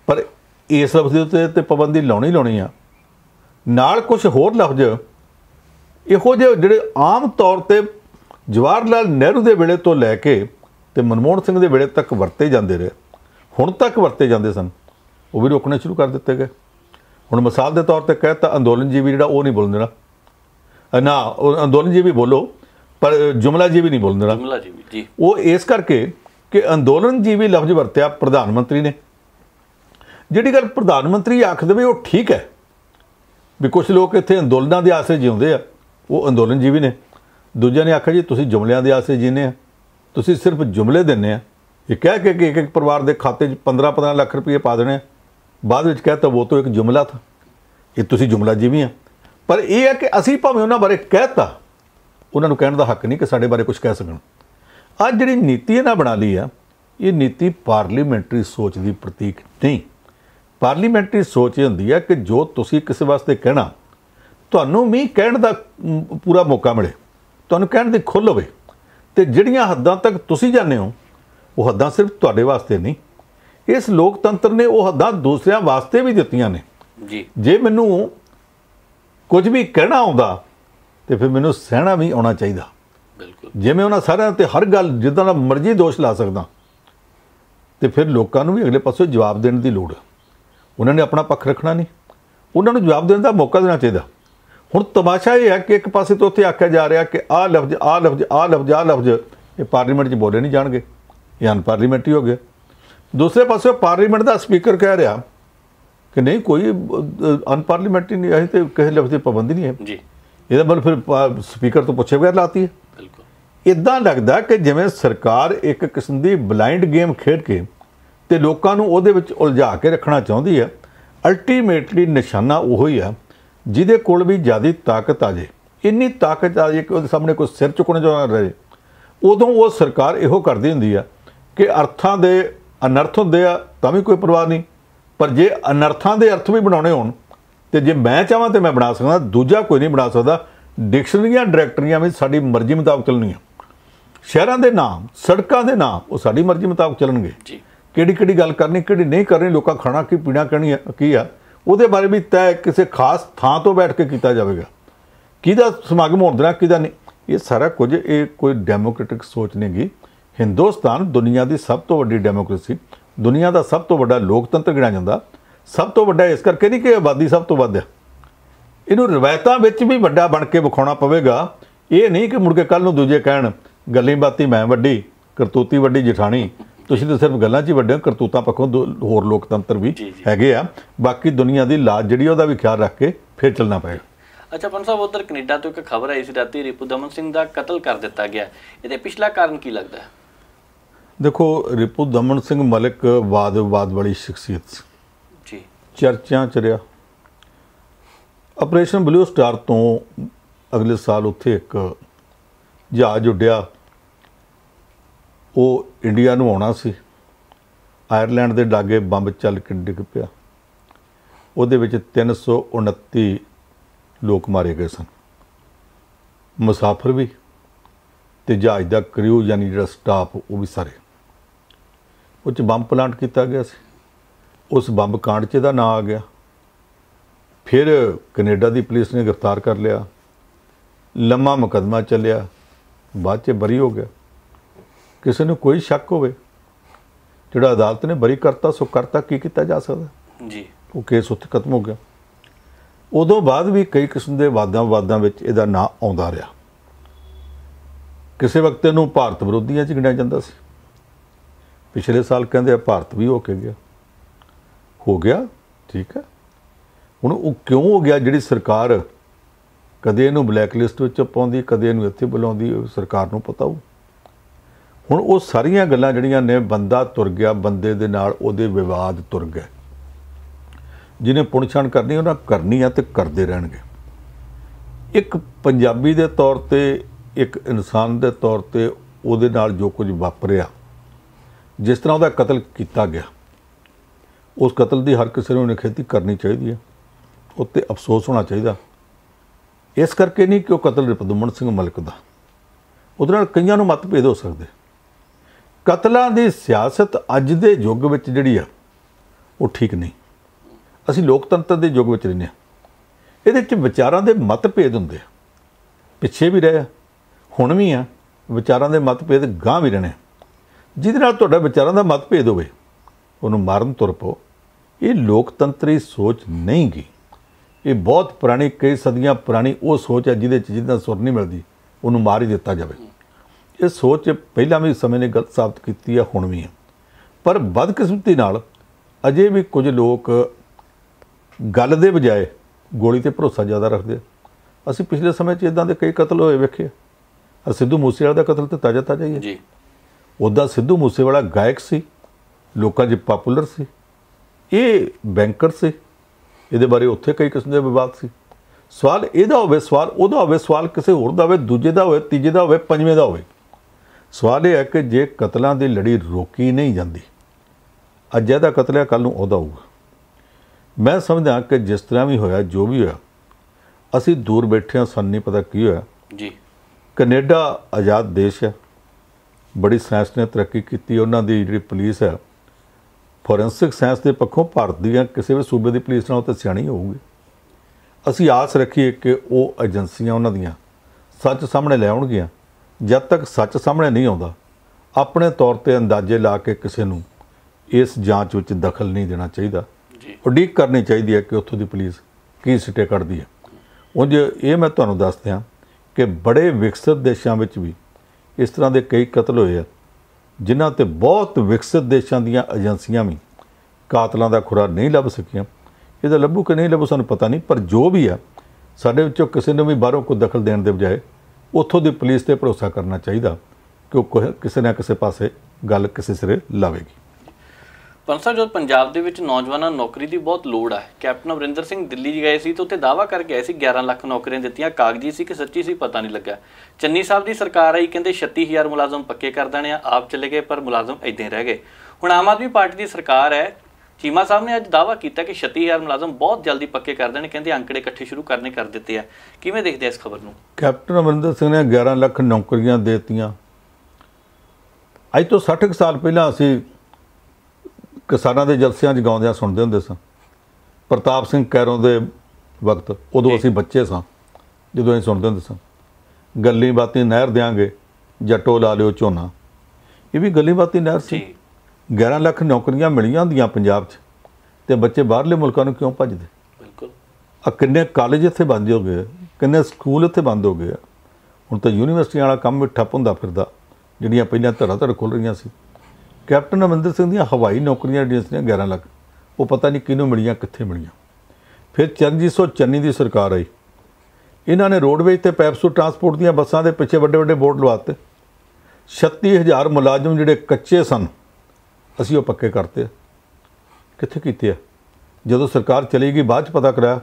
ਪਰ ਇਸ ਲਫ਼ਜ਼ ਦੇ ਉੱਤੇ ਤੇ ਪਾਬੰਦੀ ਲਾਉਣੀ ਲਾਉਣੀ ਆ ਨਾਲ ਕੁਝ ਹੋਰ ਲਫ਼ਜ਼ ਇਹੋ ਜਿਹੇ ਜਿਹੜੇ ਆਮ ਤੌਰ ਤੇ ਜਵਾਹਰ ਲਾਲ ਨਹਿਰੂ ਦੇ ਵੇਲੇ ਤੋਂ ਲੈ ਕੇ ਤੇ ਮਨਮੋਹਨ ਸਿੰਘ ਦੇ ਵੇਲੇ ਤੱਕ ਵਰਤੇ ਜਾਂਦੇ ਰਹੇ ਹੁਣ ਤੱਕ ਵਰਤੇ ਜਾਂਦੇ ਸਨ ਉਹ ਵੀ ਰੋਕਣੇ ਸ਼ੁਰੂ ਕਰ ਦਿੱਤੇ ਗਏ ਹੁਣ ਮਿਸਾਲ ਦੇ ਤੌਰ ਤੇ ਕਹਿੰਦਾ ਅੰਦੋਲਨ ਜੀ ਵੀ ਜਿਹੜਾ ਉਹ ਨਹੀਂ ਬੋਲਣਾ ਨਾ ਨਾ ਅੰਦੋਲਨ ਜੀ ਵੀ ਬੋਲੋ ਪਰ ਜੁਮਲਾ ਜੀ ਵੀ ਨਹੀਂ ਬੋਲਣਾ ਜੁਮਲਾ ਜੀ ਵੀ ਜੀ ਉਹ ਇਸ ਕਰਕੇ ਕਿ ਅੰਦੋਲਨ ਜੀ ਵੀ ਲਫ਼ਜ਼ ਵਰਤਿਆ ਪ੍ਰਧਾਨ ਮੰਤਰੀ ਨੇ ਜਿਹੜੀ ਗੱਲ ਪ੍ਰਧਾਨ ਮੰਤਰੀ ਆਖ ਦੇਵੇ ਉਹ ਠੀਕ ਹੈ ਵੀ ਕੁਝ ਲੋਕ ਇੱਥੇ ਅੰਦੋਲਨਾਂ ਦੇ ਆਸਰੇ ਜਿਉਂਦੇ ਆ ਉਹ ਅੰਦੋਲਨ ਜੀਵੀ ਨੇ ਦੂਜਿਆਂ ਨੇ ਆਖਿਆ ਜੀ ਤੁਸੀਂ ਜੁਮਲਿਆਂ ਦੇ ਆਸਰੇ ਜੀਨੇ ਆ ਤੁਸੀਂ ਸਿਰਫ ਜੁਮਲੇ ਦਿੰਨੇ ਆ ਇਹ ਕਹਿ ਕੇ ਕਿ ਇੱਕ ਇੱਕ ਪਰਿਵਾਰ ਦੇ ਖਾਤੇ 'ਚ 15-15 ਲੱਖ ਰੁਪਏ ਪਾ ਦੇਣੇ ਬਾਅਦ ਵਿੱਚ ਤਾ ਉਹ ਤੋਂ ਇੱਕ ਜੁਮਲਾ ਥਾ ਇਹ ਤੁਸੀਂ ਜੁਮਲਾ ਜੀਵੀ ਆ ਪਰ ਇਹ ਹੈ ਕਿ ਅਸੀਂ ਭਾਵੇਂ ਉਹਨਾਂ ਬਾਰੇ ਕਹਿਤਾ ਉਹਨਾਂ ਨੂੰ ਕਹਿਣ ਦਾ ਹੱਕ ਨਹੀਂ ਕਿ ਸਾਡੇ ਬਾਰੇ ਕੁਝ ਕਹਿ ਸਕਣ ਅੱਜ ਜਿਹੜੀ ਨੀਤੀ ਇਹਨਾਂ ਬਣਾ ਲਈ ਆ ਇਹ ਨੀਤੀ ਪਾਰਲੀਮੈਂਟਰੀ ਸੋਚ ਦੀ ਪ੍ਰਤੀਕ ਨਹੀਂ ਪਾਰਲੀਮੈਂਟਰੀ ਸੋਚ ਇਹ ਹੁੰਦੀ ਹੈ ਕਿ ਜੋ ਤੁਸੀਂ ਕਿਸੇ ਵਾਸਤੇ ਕਹਿਣਾ ਤੁਹਾਨੂੰ ਵੀ ਕਹਿਣ ਦਾ ਪੂਰਾ ਮੌਕਾ ਮਿਲੇ ਤੁਹਾਨੂੰ ਕਹਿਣ ਦੀ ਖੁੱਲ ਹੋਵੇ ਤੇ ਜਿਹੜੀਆਂ ਹੱਦਾਂ ਤੱਕ ਤੁਸੀਂ ਜਾਣਦੇ ਹੋ ਉਹ ਹੱਦਾਂ ਸਿਰਫ ਤੁਹਾਡੇ ਵਾਸਤੇ ਨਹੀਂ ਇਸ ਲੋਕਤੰਤਰ ਨੇ ਉਹ ਹੱਦਾਂ ਦੂਸਰਿਆਂ ਵਾਸਤੇ ਵੀ ਦਿੱਤੀਆਂ ਨੇ ਜੀ ਜੇ ਮੈਨੂੰ ਕੁਝ ਵੀ ਕਹਿਣਾ ਆਉਂਦਾ ਤੇ ਫਿਰ ਮੈਨੂੰ ਸਹਿਣਾ ਵੀ ਆਉਣਾ ਚਾਹੀਦਾ ਬਿਲਕੁਲ ਜਿਵੇਂ ਉਹਨਾਂ ਸਾਰਿਆਂ ਤੇ ਹਰ ਗੱਲ ਜਿੱਦਾਂ ਦਾ ਮਰਜ਼ੀ ਦੋਸ਼ ਲਾ ਸਕਦਾ ਤੇ ਫਿਰ ਲੋਕਾਂ ਨੂੰ ਵੀ ਅਗਲੇ ਪਾਸੇ ਜਵਾਬ ਦੇਣ ਦੀ ਲੋੜ ਹੈ ਉਹਨਾਂ ਨੇ ਆਪਣਾ ਪੱਖ ਰੱਖਣਾ ਨਹੀਂ ਉਹਨਾਂ ਨੂੰ ਜਵਾਬ ਦੇਣ ਦਾ ਮੌਕਾ ਦੇਣਾ ਚਾਹੀਦਾ ਹੁਣ ਤਮਾਸ਼ਾ ਇਹ ਹੈ ਕਿ ਇੱਕ ਪਾਸੇ ਤੋਂ ਉੱਥੇ ਆਖਿਆ ਜਾ ਰਿਹਾ ਕਿ ਆਹ ਲਫ਼ਜ਼ ਆਹ ਲਫ਼ਜ਼ ਆਹ ਲਫ਼ਜ਼ ਆਹ ਲਫ਼ਜ਼ ਇਹ ਪਾਰਲੀਮੈਂਟ 'ਚ ਬੋਲੇ ਨਹੀਂ ਜਾਣਗੇ ਇਹ ਅਨਪਾਰਲੀਮੈਂਟਰੀ ਹੋ ਗਿਆ ਦੂਸਰੇ ਪਾਸੇ ਪਾਰਲੀਮੈਂਟ ਦਾ ਸਪੀਕਰ ਕਹਿ ਰਿਹਾ ਕਿ ਨਹੀਂ ਕੋਈ ਅਨਪਾਰਲੀਮੈਂਟਰੀ ਨਹੀਂ ਹੈ ਤੇ ਕਿਸੇ ਲਫ਼ਜ਼ ਦੀ ਪਾਬੰਦੀ ਨਹੀਂ ਹੈ ਜੀ ਇਹਦਾ ਮਤਲਬ ਫਿਰ ਸਪੀਕਰ ਤੋਂ ਪੁੱਛੇ ਬਗੈਰ ਲਾਤੀ ਹੈ ਬਿਲਕੁਲ ਇਦਾਂ ਲੱਗਦਾ ਕਿ ਜਿਵੇਂ ਸਰਕਾਰ ਇੱਕ ਕਿਸਮ ਦੀ ਬਲਾਈਂਡ ਗੇਮ ਖੇਡ ਕੇ ਤੇ ਲੋਕਾਂ ਨੂੰ ਉਹਦੇ ਵਿੱਚ ਉਲਝਾ ਕੇ ਰੱਖਣਾ ਚਾਹੁੰਦੀ ਹੈ ਅਲਟੀਮੇਟਲੀ ਨਿਸ਼ਾਨਾ ਉਹੋ ਹੀ ਹੈ ਜਿਹਦੇ ਕੋਲ ਵੀ ਜ਼ਿਆਦਾ ਤਾਕਤ ਆ ਜੇ ਇੰਨੀ ਤਾਕਤ ਆ ਜੇ ਕਿ ਉਹਦੇ ਸਾਹਮਣੇ ਕੋਈ ਸਿਰ ਚੁੱਕਣ ਨਾ ਰਹੇ ਉਦੋਂ ਉਹ ਸਰਕਾਰ ਇਹੋ ਕਰਦੀ ਹੁੰਦੀ ਆ ਕਿ ਅਰਥਾਂ ਦੇ ਅਨਰਥ ਹੁੰਦੇ ਆ ਤਾਂ ਵੀ ਕੋਈ ਪਰਵਾਹ ਨਹੀਂ ਪਰ ਜੇ ਅਨਰਥਾਂ ਦੇ ਅਰਥ ਵੀ ਬਣਾਉਣੇ ਹੋਣ ਤੇ ਜੇ ਮੈਂ ਚਾਹਾਂ ਤੇ ਮੈਂ ਬਣਾ ਸਕਦਾ ਦੂਜਾ ਕੋਈ ਨਹੀਂ ਬਣਾ ਸਕਦਾ ਡਿਕਸ਼ਨਰੀਆਂ ਡਾਇਰੈਕਟਰੀਆਂ ਵੀ ਸਾਡੀ ਮਰਜ਼ੀ ਮੁਤਾਬਕ ਚੱਲਣੀਆਂ ਸ਼ਹਿਰਾਂ ਦੇ ਨਾਮ ਸੜਕਾਂ ਦੇ ਨਾਮ ਉਹ ਸਾਡੀ ਮਰਜ਼ੀ ਮੁਤਾਬਕ ਚੱਲਣਗੇ ਜੀ ਕਿਹੜੀ ਕਿਹੜੀ ਗੱਲ ਕਰਨੀ ਕਿਹੜੀ ਨਹੀਂ ਕਰਨੀ ਲੋਕਾਂ ਖਾਣਾ ਕੀ ਪੀਣਾ ਕਰਨੀ ਕੀ ਆ ਉਹਦੇ ਬਾਰੇ ਵੀ ਤੈਅ ਕਿਸੇ ਖਾਸ ਥਾਂ ਤੋਂ ਬੈਠ ਕੇ ਕੀਤਾ ਜਾਵੇਗਾ ਕਿਹਦਾ ਸਮਾਗਮ ਹੋਣਾ ਕਿਹਦਾ ਨਹੀਂ ਇਹ ਸਾਰਾ ਕੁਝ ਇਹ ਕੋਈ ਡੈਮੋਕ੍ਰੈਟਿਕ ਸੋਚ ਨਹੀਂ ਹਿੰਦੁਸਤਾਨ ਦੁਨੀਆ ਦੀ ਸਭ ਤੋਂ ਵੱਡੀ ਡੈਮੋਕ੍ਰੇਸੀ ਦੁਨੀਆ ਦਾ ਸਭ ਤੋਂ ਵੱਡਾ ਲੋਕਤੰਤਰ ਗਿਣਿਆ ਜਾਂਦਾ ਸਭ ਤੋਂ ਵੱਡਾ ਇਸ ਕਰਕੇ ਨਹੀਂ ਕਿ ਆਬਾਦੀ ਸਭ ਤੋਂ ਵੱਧ ਹੈ ਇਹਨੂੰ ਰਵਾਇਤਾਂ ਵਿੱਚ ਵੀ ਵੱਡਾ ਬਣ ਕੇ ਵਿਖਾਉਣਾ ਪਵੇਗਾ ਇਹ ਨਹੀਂ ਕਿ ਮੁੜ ਕੇ ਕੱਲ ਨੂੰ ਦੂਜੇ ਕਹਿਣ ਗੱਲਾਂ ਬਾਤੀ ਮੈਂ ਵੱਡੀ ਕਰਤੂਤੀ ਵੱਡੀ ਜਠਾਣੀ ਤੁਸੀਂ ਤਾਂ ਸਿਰਫ ਗੱਲਾਂ 'ਚ ਹੀ ਵੱਡੇ ਹੋ ਕਰਤੂਤਾਂ ਪੱਖੋਂ ਹੋਰ ਲੋਕਤੰਤਰ ਵੀ ਹੈਗੇ ਆ ਬਾਕੀ ਦੁਨੀਆ ਦੀ ਲਾਜ ਜਿਹੜੀ ਉਹਦਾ ਵੀ ਖਿਆਲ ਰੱਖ ਕੇ ਫਿਰ ਚੱਲਣਾ ਪਏਗਾ
ਅੱਛਾ ਪੰਨ ਸਾਹਿਬ ਉਧਰ ਕੈਨੇਡਾ ਤੋਂ ਇੱਕ ਖਬਰ ਆਈ ਸੀ ਰਾਤੀ ਰਿਪੂ ਦਮਨ ਸਿੰਘ ਦਾ ਕਤਲ ਕਰ ਦਿੱਤਾ ਗਿਆ ਇਹਦੇ ਪਿਛਲਾ ਕਾਰਨ ਕੀ ਲੱਗਦਾ ਹੈ
ਦੇਖੋ ਰਿਪੂ ਦਮਨ ਸਿੰਘ ਮਲਿਕ ਵਾਦ ਵਿਵਾਦ ਵਾਲੀ ਸ਼ਖਸੀਅਤ ਸੀ ਜੀ ਚਰਚਾਂ ਚ ਰਿਹਾ ਆਪਰੇਸ਼ਨ ਬਲੂ ਸਟਾਰ ਤੋਂ ਅਗਲੇ ਸਾਲ ਉੱਥੇ ਇੱਕ ਜਹਾਜ਼ ਉੱਡਿਆ ਉਹ ਇੰਡੀਆ ਨੂੰ ਆਉਣਾ ਸੀ ਆਇਰਲੈਂਡ ਦੇ ਡਾਗੇ ਬੰਬ ਚੱਲ ਕੇ ਡਿੱਗ ਪਿਆ ਉਹਦੇ ਵਿੱਚ 329 ਲੋਕ ਮਾਰੇ ਗਏ ਸਨ ਮੁਸਾਫਰ ਵੀ ਤੇ ਜਹਾਜ਼ ਦਾ ਕਰਿਊ ਯਾਨੀ ਜਿਹੜਾ ਸਟਾਫ ਉਹ ਵੀ ਸਾਰੇ ਉਹ ਚ ਬੰਬ ਪਲਾਂਟ ਕੀਤਾ ਗਿਆ ਸੀ ਉਸ ਬੰਬ ਕਾਂਡ 'ਚ ਦਾ ਨਾਂ ਆ ਗਿਆ ਫਿਰ ਕੈਨੇਡਾ ਦੀ ਪੁਲਿਸ ਨੇ ਗ੍ਰਿਫਤਾਰ ਕਰ ਲਿਆ ਲੰਮਾ ਮੁਕਦਮਾ ਚੱਲਿਆ ਬਾਅਦ 'ਚ ਬਰੀ ਹੋ ਗਿਆ ਕਿਸੇ ਨੂੰ ਕੋਈ ਸ਼ੱਕ ਹੋਵੇ ਜਿਹੜਾ ਅਦਾਲਤ ਨੇ ਬਰੀ ਕਰਤਾ ਸੋ ਕਰਤਾ ਕੀ ਕੀਤਾ ਜਾ ਸਕਦਾ ਜੀ ਉਹ ਕੇਸ ਉੱਥੇ ਖਤਮ ਹੋ ਗਿਆ ਉਦੋਂ ਬਾਅਦ ਵੀ ਕਈ ਕਿਸਮ ਦੇ ਵਾਦਾਂ ਵਾਦਾਂ ਵਿੱਚ ਇਹਦਾ ਨਾਂ ਆਉਂਦਾ ਰਿਹਾ ਕਿਸੇ ਵਕਤ ਇਹਨੂੰ ਭਾਰਤ ਵਿਰੋਧੀਆਂ ਚ ਗਿਣਿਆ ਜਾਂਦਾ ਸੀ ਪਿਛਲੇ ਸਾਲ ਕਹਿੰਦੇ ਆ ਭਾਰਤ ਵੀ ਹੋ ਕੇ ਗਿਆ ਹੋ ਗਿਆ ਠੀਕ ਹੈ ਹੁਣ ਉਹ ਕਿਉਂ ਹੋ ਗਿਆ ਜਿਹੜੀ ਸਰਕਾਰ ਕਦੇ ਇਹਨੂੰ ਬਲੈਕ ਲਿਸਟ ਵਿੱਚ ਪਾਉਂਦੀ ਕਦੇ ਇਹਨੂੰ ਇੱਥੇ ਬੁਲਾਉਂਦੀ ਸਰਕਾਰ ਨੂੰ ਪਤਾ ਹੋਊ ਹੁਣ ਉਹ ਸਾਰੀਆਂ ਗੱਲਾਂ ਜਿਹੜੀਆਂ ਨੇ ਬੰਦਾ ਤੁਰ ਗਿਆ ਬੰਦੇ ਦੇ ਨਾਲ ਉਹਦੇ ਵਿਵਾਦ ਤੁਰ ਗਏ ਜਿਹਨੇ ਪੁਣਛਣ ਕਰਨੀ ਉਹਨਾਂ ਕਰਨੀ ਆ ਤੇ ਕਰਦੇ ਰਹਿਣਗੇ ਇੱਕ ਪੰਜਾਬੀ ਦੇ ਤੌਰ ਤੇ ਇੱਕ ਇਨਸਾਨ ਦੇ ਤੌਰ ਤੇ ਉਹਦੇ ਨਾਲ ਜੋ ਕੁਝ ਵਾਪਰਿਆ ਜਿਸ ਤਰ੍ਹਾਂ ਉਹਦਾ ਕਤਲ ਕੀਤਾ ਗਿਆ ਉਸ ਕਤਲ ਦੀ ਹਰ ਕਿਸੇ ਨੂੰ ਨਿਖੇਤੀ ਕਰਨੀ ਚਾਹੀਦੀ ਹੈ ਉੱਤੇ ਅਫਸੋਸ ਹੋਣਾ ਚਾਹੀਦਾ ਇਸ ਕਰਕੇ ਨਹੀਂ ਕਿ ਉਹ ਕਤਲ ਰਿਪਦਮਨ ਸਿੰਘ ਮਲਕ ਦਾ ਉਹਦੇ ਨਾਲ ਕਈਆਂ ਨੂੰ ਮਤਭੇਦ ਹੋ ਸਕਦੇ ਕਤਲਾਂ ਦੀ ਸਿਆਸਤ ਅੱਜ ਦੇ ਯੁੱਗ ਵਿੱਚ ਜਿਹੜੀ ਆ ਉਹ ਠੀਕ ਨਹੀਂ ਅਸੀਂ ਲੋਕਤੰਤਰ ਦੇ ਯੁੱਗ ਵਿੱਚ ਰਹਿੰਦੇ ਆ ਇਹਦੇ ਵਿੱਚ ਵਿਚਾਰਾਂ ਦੇ ਮਤਭੇਦ ਹੁੰਦੇ ਆ ਪਿੱਛੇ ਵੀ ਰਹੇ ਹੁਣ ਵੀ ਆ ਵਿਚਾਰਾਂ ਦੇ ਮਤਭੇਦ ਗਾਂ ਵੀ ਰਹਿਣੇ ਜਿਹਦੇ ਨਾਲ ਤੁਹਾਡਾ ਵਿਚਾਰਾਂ ਦਾ ਮਤਭੇਦ ਹੋਵੇ ਉਹਨੂੰ ਮਾਰਨ ਤੁਰ ਪੋ ਇਹ ਲੋਕਤੰਤਰੀ ਸੋਚ ਨਹੀਂ ਗਈ ਇਹ ਬਹੁਤ ਪੁਰਾਣੀ ਕਈ ਸਦੀਆਂ ਪੁਰਾਣੀ ਉਹ ਸੋਚ ਹੈ ਜਿਹਦੇ ਚ ਜਿੱਦਾਂ ਸੁਰ ਨਹੀਂ ਮਿਲਦੀ ਉਹਨੂੰ ਮਾਰ ਹੀ ਦਿੱਤਾ ਜਾਵੇ ਇਹ ਸੋਚ ਪਹਿਲਾਂ ਵੀ ਸਮੇਂ ਨੇ ਗਲਤ ਸਾਬਤ ਕੀਤੀ ਆ ਹੁਣ ਵੀ ਆ ਪਰ ਬਦਕਿਸਮਤੀ ਨਾਲ ਅਜੇ ਵੀ ਕੁਝ ਲੋਕ ਗੱਲ ਦੇ ਬਜਾਏ ਗੋਲੀ ਤੇ ਭਰੋਸਾ ਜ਼ਿਆਦਾ ਰੱਖਦੇ ਅਸੀਂ ਪਿਛਲੇ ਸਮੇਂ 'ਚ ਇਦਾਂ ਦੇ ਕਈ ਕਤਲ ਹੋਏ ਵੇਖੇ ਆ ਸਿੱਧੂ ਮੂਸੇਵਾਲਾ ਦਾ ਕਤਲ ਤੇ ਤਾਜ਼ਾ ਤਾਜ਼ਾ ਹੀ ਹੈ ਜੀ ਉਹਦਾ ਸਿੱਧੂ ਮੂਸੇਵਾਲਾ ਗਾਇਕ ਸੀ ਲੋਕਾਂ 'ਚ ਪਪੂਲਰ ਸੀ ਇਹ ਬੈਂਕਰ ਸੀ ਇਹਦੇ ਬਾਰੇ ਉੱਥੇ ਕਈ ਕਿਸਮ ਦੇ ਵਿਵਾਦ ਸੀ ਸਵਾਲ ਇਹਦਾ ਹੋਵੇ ਸਵਾਲ ਉਹਦਾ ਹੋਵੇ ਸਵਾਲ ਕਿਸੇ ਹੋਰ ਦਾ ਹੋਵੇ ਦੂਜੇ ਦਾ ਹੋਵੇ ਤੀਜੇ ਦਾ ਹੋਵੇ ਪੰਜਵੇਂ ਦਾ ਹੋਵੇ ਸਵਾਲ ਇਹ ਹੈ ਕਿ ਜੇ ਕਤਲਾਂ ਦੀ ਲੜੀ ਰੋਕੀ ਨਹੀਂ ਜਾਂਦੀ ਅੱਜ ਇਹਦਾ ਕਤਲਿਆ ਕੱਲ ਨੂੰ ਉਹਦਾ ਹੋਊਗਾ ਮੈਂ ਸਮਝਦਾ ਕਿ ਜਿਸ ਤਰ੍ਹਾਂ ਵੀ ਹੋਇਆ ਜੋ ਵੀ ਹੋਇਆ ਅਸੀਂ ਦੂਰ ਬੈਠੇ ਹਾਂ ਸਾਨੂੰ ਨਹੀਂ ਪਤਾ ਕੀ ਹੋਇਆ ਜੀ ਕੈਨੇਡਾ ਆਜ਼ਾਦ ਦੇਸ਼ ਹੈ ਬੜੀ ਸਾਇੰਸ ਨੇ ਤਰੱਕੀ ਕੀਤੀ ਉਹਨਾਂ ਦੀ ਜਿਹੜੀ ਪੁਲਿਸ ਹੈ ਫੋਰੈਂਸਿਕ ਸਾਇੰਸ ਦੇ ਪੱਖੋਂ ਭਾਰਤ ਦੀਆਂ ਕਿਸੇ ਵੀ ਸੂਬੇ ਦੀ ਪੁਲਿਸ ਨਾਲੋਂ ਤਾਂ ਸਿਆਣੀ ਹੋਊਗੀ ਅਸੀਂ ਆਸ ਰੱਖੀਏ ਕਿ ਉਹ ਏਜੰਸੀਆਂ ਉਹਨਾਂ ਦੀਆਂ ਸੱਚ ਸਾਹਮਣੇ ਲੈ ਆਉਣਗੀਆਂ ਜਦ ਤੱਕ ਸੱਚ ਸਾਹਮਣੇ ਨਹੀਂ ਆਉਂਦਾ ਆਪਣੇ ਤੌਰ ਤੇ ਅੰਦਾਜ਼ੇ ਲਾ ਕੇ ਕਿਸੇ ਨੂੰ ਇਸ ਜਾਂਚ ਵਿੱਚ ਦਖਲ ਨਹੀਂ ਦੇਣਾ ਚਾਹੀਦਾ ਜੀ ਉਡੀਕ ਕਰਨੀ ਚਾਹੀਦੀ ਹੈ ਕਿ ਉੱਥੋਂ ਦੀ ਪੁਲਿਸ ਕੀ ਸਿੱਟੇ ਕੱਢਦੀ ਹੈ ਉਂਝ ਇਹ ਮੈਂ ਤੁਹਾਨੂੰ ਦੱਸ ਦਿਆਂ ਕਿ ਬੜੇ ਵਿਕਸਿਤ ਦੇਸ਼ਾਂ ਵਿੱਚ ਵੀ ਇਸ ਤਰ੍ਹਾਂ ਦੇ ਕਈ ਕਤਲ ਹੋਏ ਆ ਜਿਨ੍ਹਾਂ ਤੇ ਬਹੁਤ ਵਿਕਸਿਤ ਦੇਸ਼ਾਂ ਦੀਆਂ ਏਜੰਸੀਆਂ ਵੀ ਕਾਤਲਾਂ ਦਾ ਖੁਰਾ ਨਹੀਂ ਲੱਭ ਸਕੀਆਂ ਇਹਦਾ ਲੱਭੂ ਕਿ ਨਹੀਂ ਲੱਭੂ ਸਾਨੂੰ ਪਤਾ ਨਹੀਂ ਪਰ ਜੋ ਵੀ ਆ ਸਾਡੇ ਵਿੱਚੋਂ ਕਿਸੇ ਨੂੰ ਵੀ ਬਾਹਰੋਂ ਕੋਈ ਦਖਲ ਦੇਣ ਦੇ ਬਜਾਏ ਉੱਥੋਂ ਦੀ ਪੁਲਿਸ ਤੇ ਭਰੋਸਾ ਕਰਨਾ ਚਾਹੀਦਾ ਕਿ ਉਹ ਕਿਸੇ ਨਾ ਕਿਸੇ ਪਾਸੇ ਗੱਲ ਕਿਸੇ ਸਿਰੇ ਲਾਵੇਗੀ
ਪੰਸਾ ਜੋ ਪੰਜਾਬ ਦੇ ਵਿੱਚ ਨੌਜਵਾਨਾਂ ਨੂੰ ਨੌਕਰੀ ਦੀ ਬਹੁਤ ਲੋੜ ਹੈ ਕੈਪਟਨ ਅਵਰਿੰਦਰ ਸਿੰਘ ਦਿੱਲੀ ਗਏ ਸੀ ਤੇ ਉੱਥੇ ਦਾਵਾ ਕਰਕੇ ਆਏ ਸੀ 11 ਲੱਖ ਨੌਕਰੀਆਂ ਦਿੱਤੀਆਂ ਕਾਗਜ਼ੀ ਸੀ ਕਿ ਸੱਚੀ ਸੀ ਪਤਾ ਨਹੀਂ ਲੱਗਾ ਚੰਨੀ ਸਾਹਿਬ ਦੀ ਸਰਕਾਰ ਆਈ ਕਹਿੰਦੇ 36000 ਮੁਲਾਜ਼ਮ ਪੱਕੇ ਕਰ ਦੇਣੇ ਆ ਆਪ ਚਲੇ ਗਏ ਪਰ ਮੁਲਾਜ਼ਮ ਇਦਾਂ ਹੀ ਰਹਿ ਗਏ ਹੁਣ ਆਮ ਆਦਮੀ ਪਾਰਟੀ ਦੀ ਸਰਕਾਰ ਹੈ ਚੀਮਾ ਸਾਹਿਬ ਨੇ ਅੱਜ ਦਾਵਾ ਕੀਤਾ ਕਿ 36000 ਮੁਲਾਜ਼ਮ ਬਹੁਤ ਜਲਦੀ ਪੱਕੇ ਕਰ ਦੇਣ ਕਹਿੰਦੇ ਅੰਕੜੇ ਇਕੱਠੇ ਸ਼ੁਰੂ ਕਰਨੇ ਕਰ ਦਿੱਤੇ ਆ ਕਿਵੇਂ ਦੇਖਦੇ ਆ ਇਸ ਖਬਰ ਨੂੰ
ਕੈਪਟਨ ਅਮਰਿੰਦਰ ਸਿੰਘ ਨੇ 11 ਲੱਖ ਨੌਕਰੀਆਂ ਦਿੱਤੀਆਂ ਅੱਜ ਤੋਂ 60 ਸਾਲ ਪਹਿਲਾਂ ਅਸੀਂ ਕਿਸਾਨਾਂ ਦੇ ਜਲਸਿਆਂ 'ਚ ਗਾਉਂਦਿਆਂ ਸੁਣਦੇ ਹੁੰਦੇ ਸਾਂ ਪ੍ਰਤਾਪ ਸਿੰਘ ਕੈਰੋਂ ਦੇ ਵਕਤ ਉਦੋਂ ਅਸੀਂ ਬੱਚੇ ਸਾਂ ਜਦੋਂ ਅਸੀਂ ਸੁਣਦੇ ਹੁੰਦੇ ਸਾਂ ਗੱਲੀ ਬਾਤੀ ਨਹਿਰ ਦੇਾਂਗੇ ਜੱਟੋ ਲਾ ਲਿਓ ਝੋਨਾ ਇਹ ਵੀ ਗੱਲੀ ਬਾਤੀ ਨਹਿਰ ਸੀ 11 ਲੱਖ ਨੌਕਰੀਆਂ ਮਿਲੀਆਂ ਹੁੰਦੀਆਂ ਪੰਜਾਬ 'ਚ ਤੇ ਬੱਚੇ ਬਾਹਰਲੇ ਮੁਲਕਾਂ ਨੂੰ ਕਿਉਂ ਭੱਜਦੇ ਬਿਲਕੁਲ ਆ ਕਿੰਨੇ ਕਾਲਜ ਇੱਥੇ ਬੰਦ ਹੋ ਗਏ ਕਿੰਨੇ ਸਕੂਲ ਇੱਥੇ ਬੰਦ ਹੋ ਗਏ ਹੁਣ ਤਾਂ ਯੂਨੀਵਰਸਿਟੀਆਂ ਵਾਲਾ ਕੰਮ ਵੀ ਠੱਪ ਹੁੰਦਾ ਫਿਰਦਾ ਜਿਹੜੀਆਂ ਪਹਿਲਾਂ ਧੜਾ ਧੜ ਖੁੱਲ ਰਹੀਆਂ ਸੀ ਕੈਪਟਨ ਅਮਰਿੰਦਰ ਸਿੰਘ ਦੀਆਂ ਹਵਾਈ ਨੌਕਰੀਆਂ ਜਿਹੜੀਆਂ ਸੀ 11 ਲੱਖ ਉਹ ਪਤਾ ਨਹੀਂ ਕਿਹਨੂੰ ਮਿਲੀਆਂ ਕਿੱਥੇ ਮਿਲੀਆਂ ਫਿਰ ਚਰਨਜੀਤ ਸੋ ਚੰਨੀ ਦੀ ਸਰਕਾਰ ਆਈ ਇਹਨਾਂ ਨੇ ਰੋਡਵੇਜ ਤੇ ਪੈਪਸੂ ਟਰਾਂਸਪੋਰਟ ਦੀਆਂ ਬੱਸਾਂ ਦੇ ਪਿੱਛੇ ਵੱਡੇ ਵੱਡੇ ਬੋਰਡ ਲਵਾਤੇ 36000 ਮੁਲਾਜ਼ਮ ਜਿਹੜੇ ਕੱਚੇ ਸਨ ਅਸੀਂ ਉਹ ਪੱਕੇ ਕਰਤੇ ਕਿੱਥੇ ਕੀਤੇ ਆ ਜਦੋਂ ਸਰਕਾਰ ਚਲੀ ਗਈ ਬਾਅਦ ਚ ਪਤਾ ਕਰਾਇਆ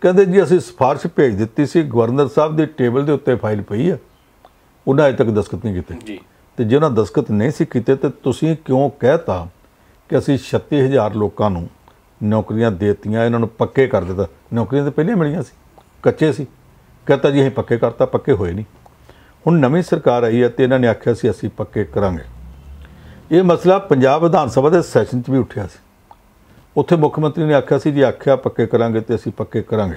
ਕਹਿੰਦੇ ਜੀ ਅਸੀਂ ਸਿਫਾਰਿਸ਼ ਭੇਜ ਦਿੱਤੀ ਸੀ ਗਵਰਨਰ ਸਾਹਿਬ ਦੇ ਟੇਬਲ ਦੇ ਉੱਤੇ ਫਾਈਲ ਪਈ ਆ ਉਹਨਾਂ ਅਜੇ ਤੱਕ ਦਸਖਤ ਨਹੀਂ ਕੀਤੇ ਜੀ ਤੇ ਜਿਹਨਾਂ ਦਸਖਤ ਨਹੀਂ ਸੀ ਕੀਤੇ ਤੇ ਤੁਸੀਂ ਕਿਉਂ ਕਹਿਤਾ ਕਿ ਅਸੀਂ 36000 ਲੋਕਾਂ ਨੂੰ ਨੌਕਰੀਆਂ ਦੇਤੀਆਂ ਇਹਨਾਂ ਨੂੰ ਪੱਕੇ ਕਰ ਦਿੱਤਾ ਨੌਕਰੀਆਂ ਤਾਂ ਪਹਿਲਾਂ ਮਿਲੀਆਂ ਸੀ ਕੱਚੇ ਸੀ ਕਹਤਾ ਜੀ ਅਸੀਂ ਪੱਕੇ ਕਰਤਾ ਪੱਕੇ ਹੋਏ ਨਹੀਂ ਹੁਣ ਨਵੀਂ ਸਰਕਾਰ ਆਈ ਹੈ ਤੇ ਇਹਨਾਂ ਨੇ ਆਖਿਆ ਸੀ ਅਸੀਂ ਪੱਕੇ ਕਰਾਂਗੇ ਇਹ ਮਸਲਾ ਪੰਜਾਬ ਵਿਧਾਨ ਸਭਾ ਦੇ ਸੈਸ਼ਨ 'ਚ ਵੀ ਉੱਠਿਆ ਸੀ ਉੱਥੇ ਮੁੱਖ ਮੰਤਰੀ ਨੇ ਆਖਿਆ ਸੀ ਜੀ ਆਖਿਆ ਪੱਕੇ ਕਰਾਂਗੇ ਤੇ ਅਸੀਂ ਪੱਕੇ ਕਰਾਂਗੇ